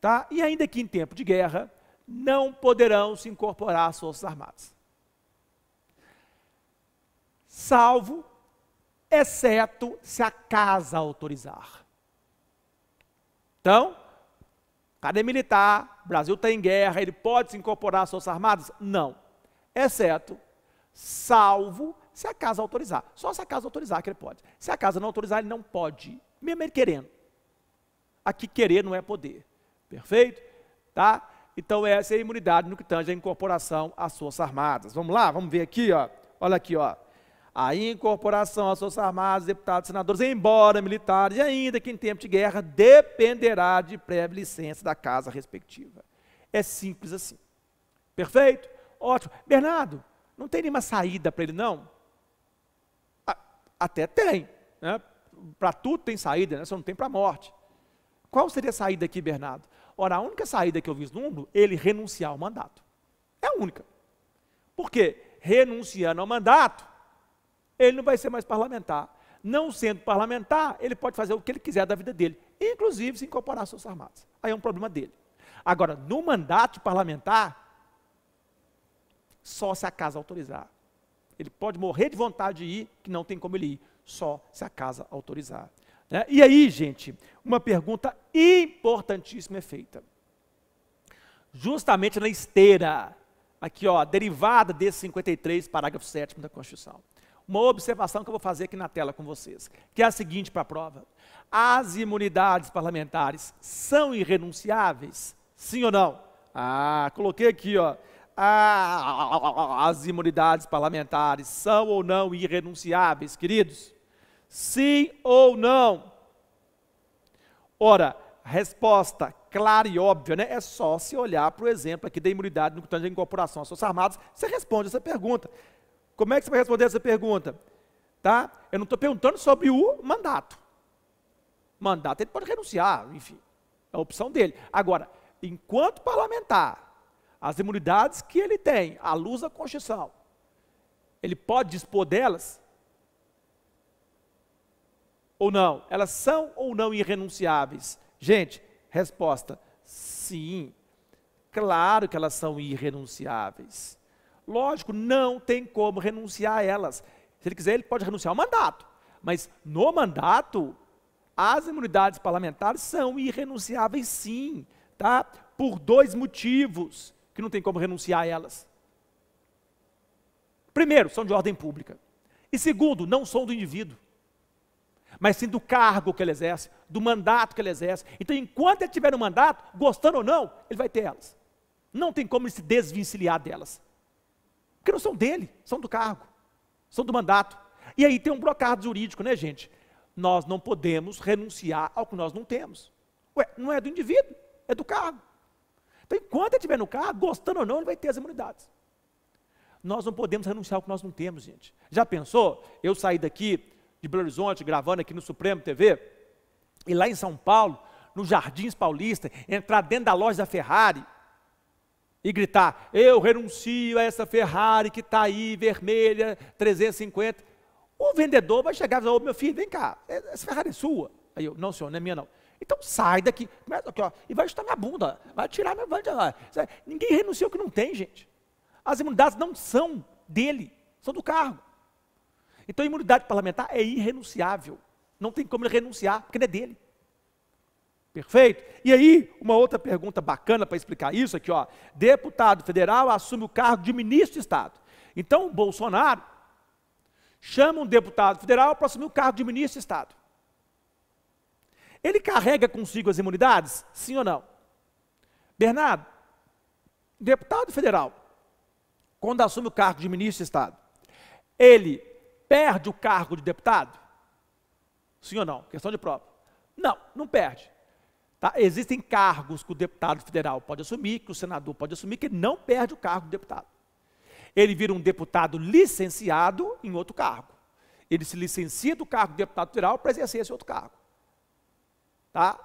Speaker 1: tá? e ainda que em tempo de guerra, não poderão se incorporar às Forças Armadas. Salvo, exceto se a casa autorizar. Então, cadê militar? O Brasil está em guerra, ele pode se incorporar às Forças Armadas? Não. Exceto, salvo se a casa autorizar. Só se a casa autorizar que ele pode. Se a casa não autorizar, ele não pode, mesmo ele querendo. Aqui querer não é poder. Perfeito? Tá? Então essa é a imunidade no que tange a incorporação às Forças Armadas. Vamos lá, vamos ver aqui, ó. Olha aqui, ó. A incorporação às Forças Armadas, deputados, senadores, embora militares e ainda que em tempo de guerra, dependerá de prévia licença da casa respectiva. É simples assim. Perfeito? Ótimo. Bernardo, não tem nenhuma saída para ele, não? A, até tem. Né? Para tudo tem saída, né? só não tem para a morte. Qual seria a saída aqui, Bernardo? Ora, a única saída que eu vislumbro, ele renunciar ao mandato. É a única. Porque renunciando ao mandato, ele não vai ser mais parlamentar. Não sendo parlamentar, ele pode fazer o que ele quiser da vida dele, inclusive se incorporar às suas Armadas. Aí é um problema dele. Agora, no mandato parlamentar, só se a casa autorizar. Ele pode morrer de vontade de ir, que não tem como ele ir, só se a casa autorizar. É, e aí, gente, uma pergunta importantíssima é feita. Justamente na esteira, aqui ó, derivada desse 53, parágrafo 7 da Constituição. Uma observação que eu vou fazer aqui na tela com vocês, que é a seguinte para a prova. As imunidades parlamentares são irrenunciáveis? Sim ou não? Ah, coloquei aqui, ó. Ah, as imunidades parlamentares são ou não irrenunciáveis, queridos? Sim ou não? Ora, resposta clara e óbvia, né? É só se olhar para o exemplo aqui da imunidade no tanto de incorporação às Forças Armadas, você responde essa pergunta. Como é que você vai responder essa pergunta? Tá? Eu não estou perguntando sobre o mandato. Mandato ele pode renunciar, enfim, é a opção dele. Agora, enquanto parlamentar, as imunidades que ele tem, à luz da Constituição, ele pode dispor delas? ou não? Elas são ou não irrenunciáveis? Gente, resposta: sim. Claro que elas são irrenunciáveis. Lógico, não tem como renunciar a elas. Se ele quiser, ele pode renunciar ao mandato. Mas no mandato, as imunidades parlamentares são irrenunciáveis, sim, tá? Por dois motivos que não tem como renunciar a elas. Primeiro, são de ordem pública. E segundo, não são do indivíduo mas sim do cargo que ele exerce, do mandato que ele exerce. Então, enquanto ele tiver no mandato, gostando ou não, ele vai ter elas. Não tem como ele se desvincular delas. Porque não são dele, são do cargo, são do mandato. E aí tem um brocado jurídico, né, gente? Nós não podemos renunciar ao que nós não temos. Ué, não é do indivíduo, é do cargo. Então, enquanto ele estiver no cargo, gostando ou não, ele vai ter as imunidades. Nós não podemos renunciar ao que nós não temos, gente. Já pensou? Eu saí daqui de Belo Horizonte, gravando aqui no Supremo TV, e lá em São Paulo, nos Jardins Paulista, entrar dentro da loja da Ferrari e gritar: Eu renuncio a essa Ferrari que está aí, vermelha, 350. O vendedor vai chegar e dizer: Ô meu filho, vem cá, é, essa Ferrari é sua. Aí eu: Não, senhor, não é minha não. Então sai daqui, começa aqui, ó, e vai chutar minha bunda, vai tirar minha bunda. Ninguém renuncia o que não tem, gente. As imunidades não são dele, são do cargo. Então a imunidade parlamentar é irrenunciável. Não tem como ele renunciar, porque não é dele. Perfeito? E aí, uma outra pergunta bacana para explicar isso aqui, ó. Deputado federal assume o cargo de ministro de Estado. Então, o Bolsonaro chama um deputado federal para assumir o cargo de ministro de Estado. Ele carrega consigo as imunidades? Sim ou não? Bernardo, deputado federal, quando assume o cargo de ministro de Estado, ele perde o cargo de deputado? Sim ou não? Questão de prova. Não, não perde. Tá? Existem cargos que o deputado federal pode assumir, que o senador pode assumir, que ele não perde o cargo de deputado. Ele vira um deputado licenciado em outro cargo. Ele se licencia do cargo de deputado federal para exercer esse outro cargo. Tá?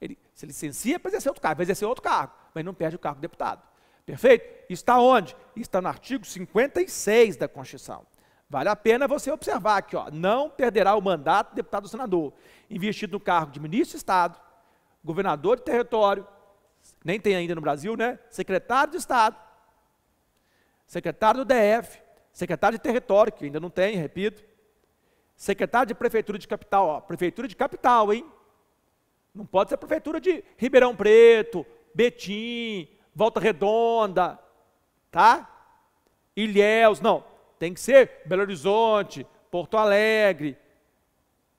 Speaker 1: Ele se licencia para exercer outro cargo, vai exercer outro cargo, mas não perde o cargo de deputado. Perfeito? Está onde? Está no artigo 56 da Constituição. Vale a pena você observar aqui, ó, não perderá o mandato de deputado ou senador, investido no cargo de ministro de Estado, governador de território, nem tem ainda no Brasil, né? Secretário de Estado, secretário do DF, secretário de território, que ainda não tem, repito, secretário de prefeitura de capital, ó, prefeitura de capital, hein? Não pode ser prefeitura de Ribeirão Preto, Betim, Volta Redonda, tá? Ilhéus, não tem que ser Belo Horizonte, Porto Alegre,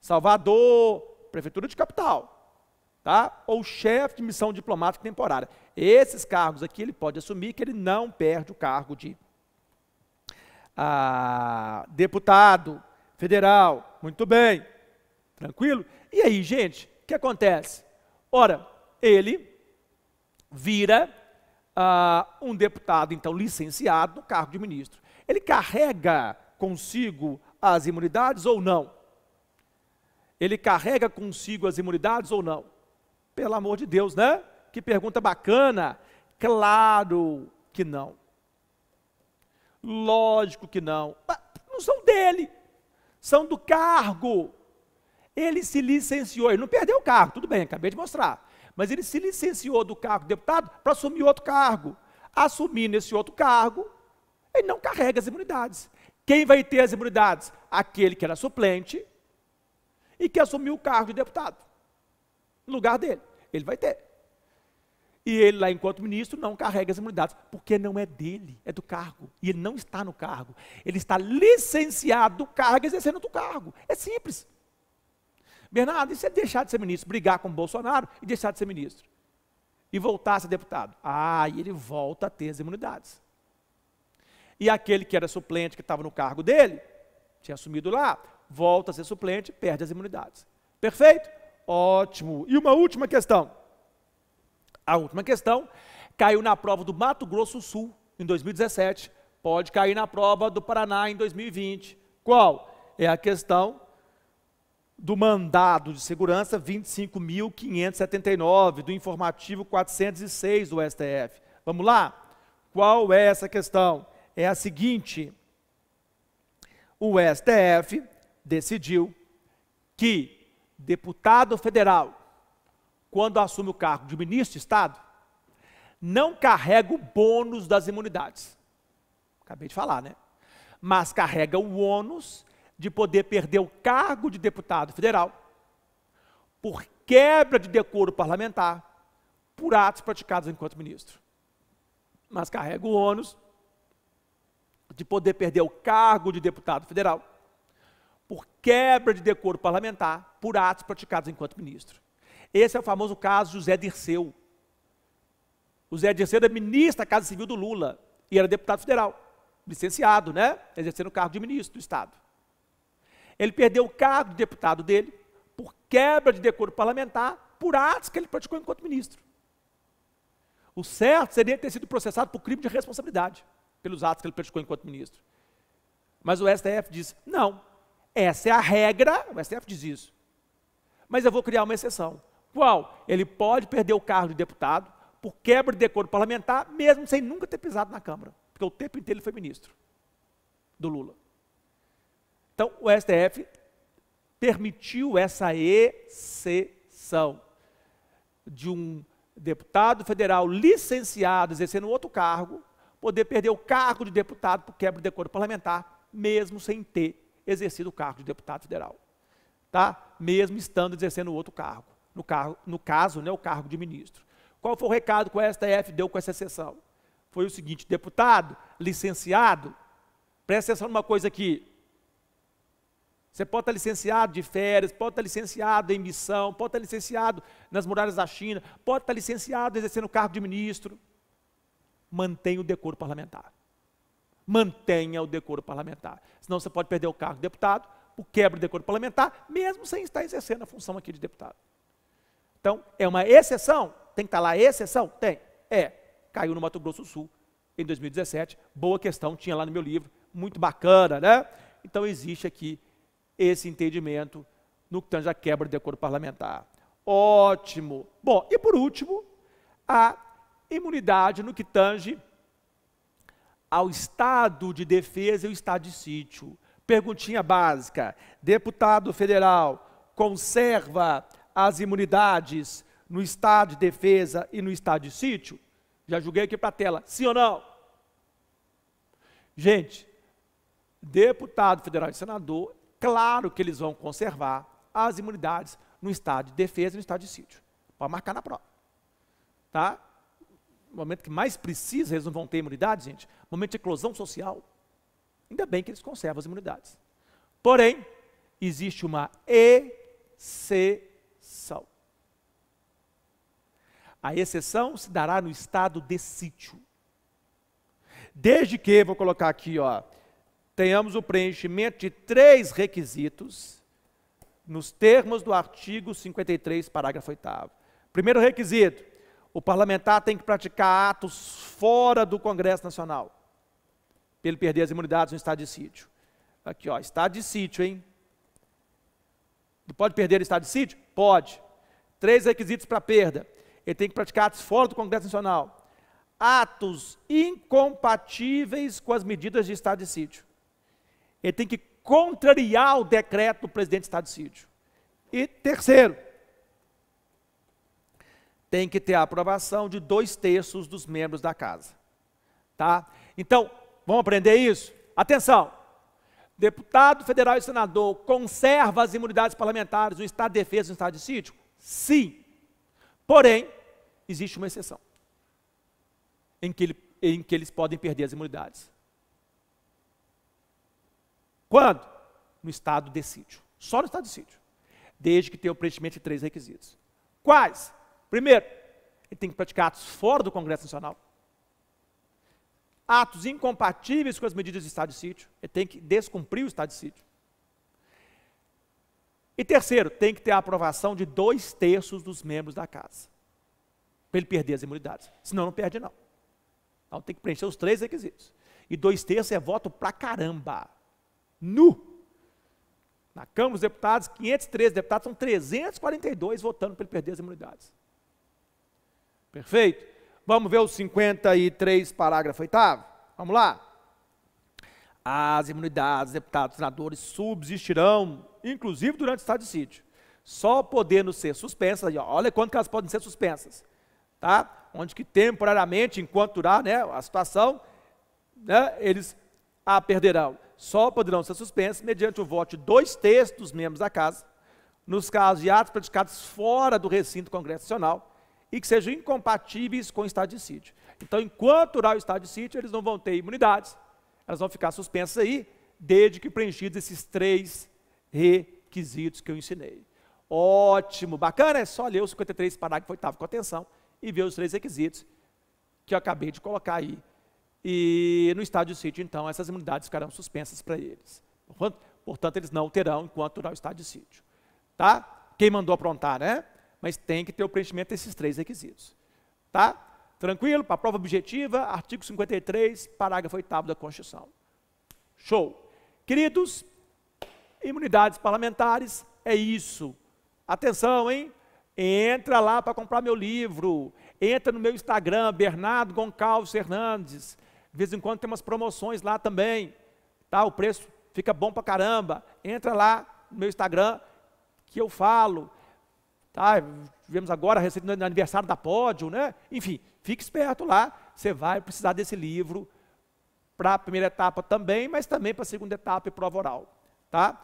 Speaker 1: Salvador, prefeitura de capital, tá? Ou chefe de missão diplomática temporária. Esses cargos aqui ele pode assumir que ele não perde o cargo de ah, deputado federal. Muito bem, tranquilo. E aí, gente, o que acontece? Ora, ele vira ah, um deputado então licenciado no cargo de ministro ele carrega consigo as imunidades ou não? Ele carrega consigo as imunidades ou não? Pelo amor de Deus, né? Que pergunta bacana. Claro que não. Lógico que não. Mas não são dele, são do cargo. Ele se licenciou, ele não perdeu o cargo, tudo bem, acabei de mostrar. Mas ele se licenciou do cargo de deputado para assumir outro cargo. Assumindo esse outro cargo, ele não carrega as imunidades. Quem vai ter as imunidades? Aquele que era suplente e que assumiu o cargo de deputado. No lugar dele, ele vai ter. E ele, lá enquanto ministro, não carrega as imunidades, porque não é dele, é do cargo. E ele não está no cargo. Ele está licenciado do cargo, exercendo do cargo. É simples. Bernardo, e se ele deixar de ser ministro, brigar com o Bolsonaro e deixar de ser ministro? E voltar a ser deputado? Ah, e ele volta a ter as imunidades e aquele que era suplente, que estava no cargo dele, tinha assumido lá, volta a ser suplente, perde as imunidades. Perfeito? Ótimo. E uma última questão. A última questão caiu na prova do Mato Grosso Sul em 2017, pode cair na prova do Paraná em 2020. Qual? É a questão do mandado de segurança 25.579, do informativo 406 do STF. Vamos lá? Qual é essa questão? é a seguinte: o STF decidiu que deputado federal, quando assume o cargo de ministro de Estado, não carrega o bônus das imunidades. Acabei de falar, né? Mas carrega o ônus de poder perder o cargo de deputado federal por quebra de decoro parlamentar por atos praticados enquanto ministro. Mas carrega o ônus de poder perder o cargo de deputado federal por quebra de decoro parlamentar por atos praticados enquanto ministro. Esse é o famoso caso José Dirceu. O José Dirceu era ministro da Casa Civil do Lula e era deputado federal, licenciado, né? Exercendo o cargo de ministro do Estado. Ele perdeu o cargo de deputado dele por quebra de decoro parlamentar por atos que ele praticou enquanto ministro. O certo seria ter sido processado por crime de responsabilidade pelos atos que ele praticou enquanto ministro. Mas o STF diz: não, essa é a regra, o STF diz isso. Mas eu vou criar uma exceção. Qual? Ele pode perder o cargo de deputado por quebra de decoro parlamentar, mesmo sem nunca ter pisado na Câmara, porque o tempo inteiro ele foi ministro do Lula. Então, o STF permitiu essa exceção de um deputado federal licenciado exercendo outro cargo poder perder o cargo de deputado por quebra do decoro parlamentar, mesmo sem ter exercido o cargo de deputado federal. Tá? Mesmo estando exercendo outro cargo. No, cargo, no caso, né, o cargo de ministro. Qual foi o recado que o STF deu com essa exceção? Foi o seguinte, deputado, licenciado, presta atenção numa coisa aqui, você pode estar licenciado de férias, pode estar licenciado em missão, pode estar licenciado nas muralhas da China, pode estar licenciado exercendo o cargo de ministro mantenha o decoro parlamentar. Mantenha o decoro parlamentar. Senão você pode perder o cargo de deputado, o quebra o decoro parlamentar, mesmo sem estar exercendo a função aqui de deputado. Então, é uma exceção? Tem que estar tá lá exceção? Tem. É. Caiu no Mato Grosso do Sul em 2017. Boa questão, tinha lá no meu livro. Muito bacana, né? Então, existe aqui esse entendimento no que tange a quebra do decoro parlamentar. Ótimo. Bom, e por último, a Imunidade no que tange ao estado de defesa e o estado de sítio. Perguntinha básica: deputado federal conserva as imunidades no estado de defesa e no estado de sítio? Já julguei aqui para a tela. Sim ou não? Gente, deputado federal e senador, claro que eles vão conservar as imunidades no estado de defesa e no estado de sítio. Pode marcar na prova. Tá? momento que mais precisa, eles não vão ter imunidade, gente. Momento de eclosão social. Ainda bem que eles conservam as imunidades. Porém, existe uma exceção. A exceção se dará no estado de sítio. Desde que, vou colocar aqui, ó, tenhamos o preenchimento de três requisitos, nos termos do artigo 53, parágrafo 8. Primeiro requisito: o parlamentar tem que praticar atos fora do Congresso Nacional, para ele perder as imunidades no estado de sítio. Aqui, ó, estado de sítio, hein? Pode perder o estado de sítio? Pode. Três requisitos para perda. Ele tem que praticar atos fora do Congresso Nacional. Atos incompatíveis com as medidas de estado de sítio. Ele tem que contrariar o decreto do presidente de estado de sítio. E terceiro, tem que ter a aprovação de dois terços dos membros da casa. Tá? Então, vamos aprender isso? Atenção! Deputado federal e senador conserva as imunidades parlamentares no estado de defesa e no estado de sítio? Sim. Porém, existe uma exceção em que, ele, em que eles podem perder as imunidades. Quando? No estado de sítio. Só no estado de sítio. Desde que tenha o preenchimento de três requisitos. Quais? Primeiro, ele tem que praticar atos fora do Congresso Nacional. Atos incompatíveis com as medidas de estado de sítio. Ele tem que descumprir o estado de sítio. E terceiro, tem que ter a aprovação de dois terços dos membros da casa. Para ele perder as imunidades. Senão não perde, não. Então tem que preencher os três requisitos. E dois terços é voto pra caramba. Nu! Na Câmara dos Deputados, 513 deputados, são 342 votando para ele perder as imunidades. Perfeito? Vamos ver o 53, parágrafo 8. Vamos lá. As imunidades, deputados, senadores subsistirão, inclusive durante o estado de sítio, só podendo ser suspensas. Olha quanto que elas podem ser suspensas. Tá? Onde que temporariamente, enquanto durar né, a situação, né, eles a perderão. Só poderão ser suspensas mediante o voto de dois terços dos membros da casa, nos casos de atos praticados fora do recinto congressional, e que sejam incompatíveis com o estado de sítio. Então, enquanto durar o estado de sítio, eles não vão ter imunidades, elas vão ficar suspensas aí, desde que preenchidos esses três requisitos que eu ensinei. Ótimo, bacana, é só ler os 53 parágrafo 8 com atenção e ver os três requisitos que eu acabei de colocar aí. E no estádio sítio, então, essas imunidades ficarão suspensas para eles. Portanto, eles não terão enquanto durar o estádio sítio. Tá? Quem mandou aprontar, né? mas tem que ter o preenchimento desses três requisitos. Tá? Tranquilo? Para a prova objetiva, artigo 53, parágrafo 8 da Constituição. Show. Queridos, imunidades parlamentares, é isso. Atenção, hein? Entra lá para comprar meu livro. Entra no meu Instagram, Bernardo Goncalves Fernandes. De vez em quando tem umas promoções lá também. Tá? O preço fica bom para caramba. Entra lá no meu Instagram que eu falo. Tá? Tivemos agora receita no aniversário da Pódio, né? Enfim, fique esperto lá. Você vai precisar desse livro para a primeira etapa também, mas também para a segunda etapa e prova oral, tá?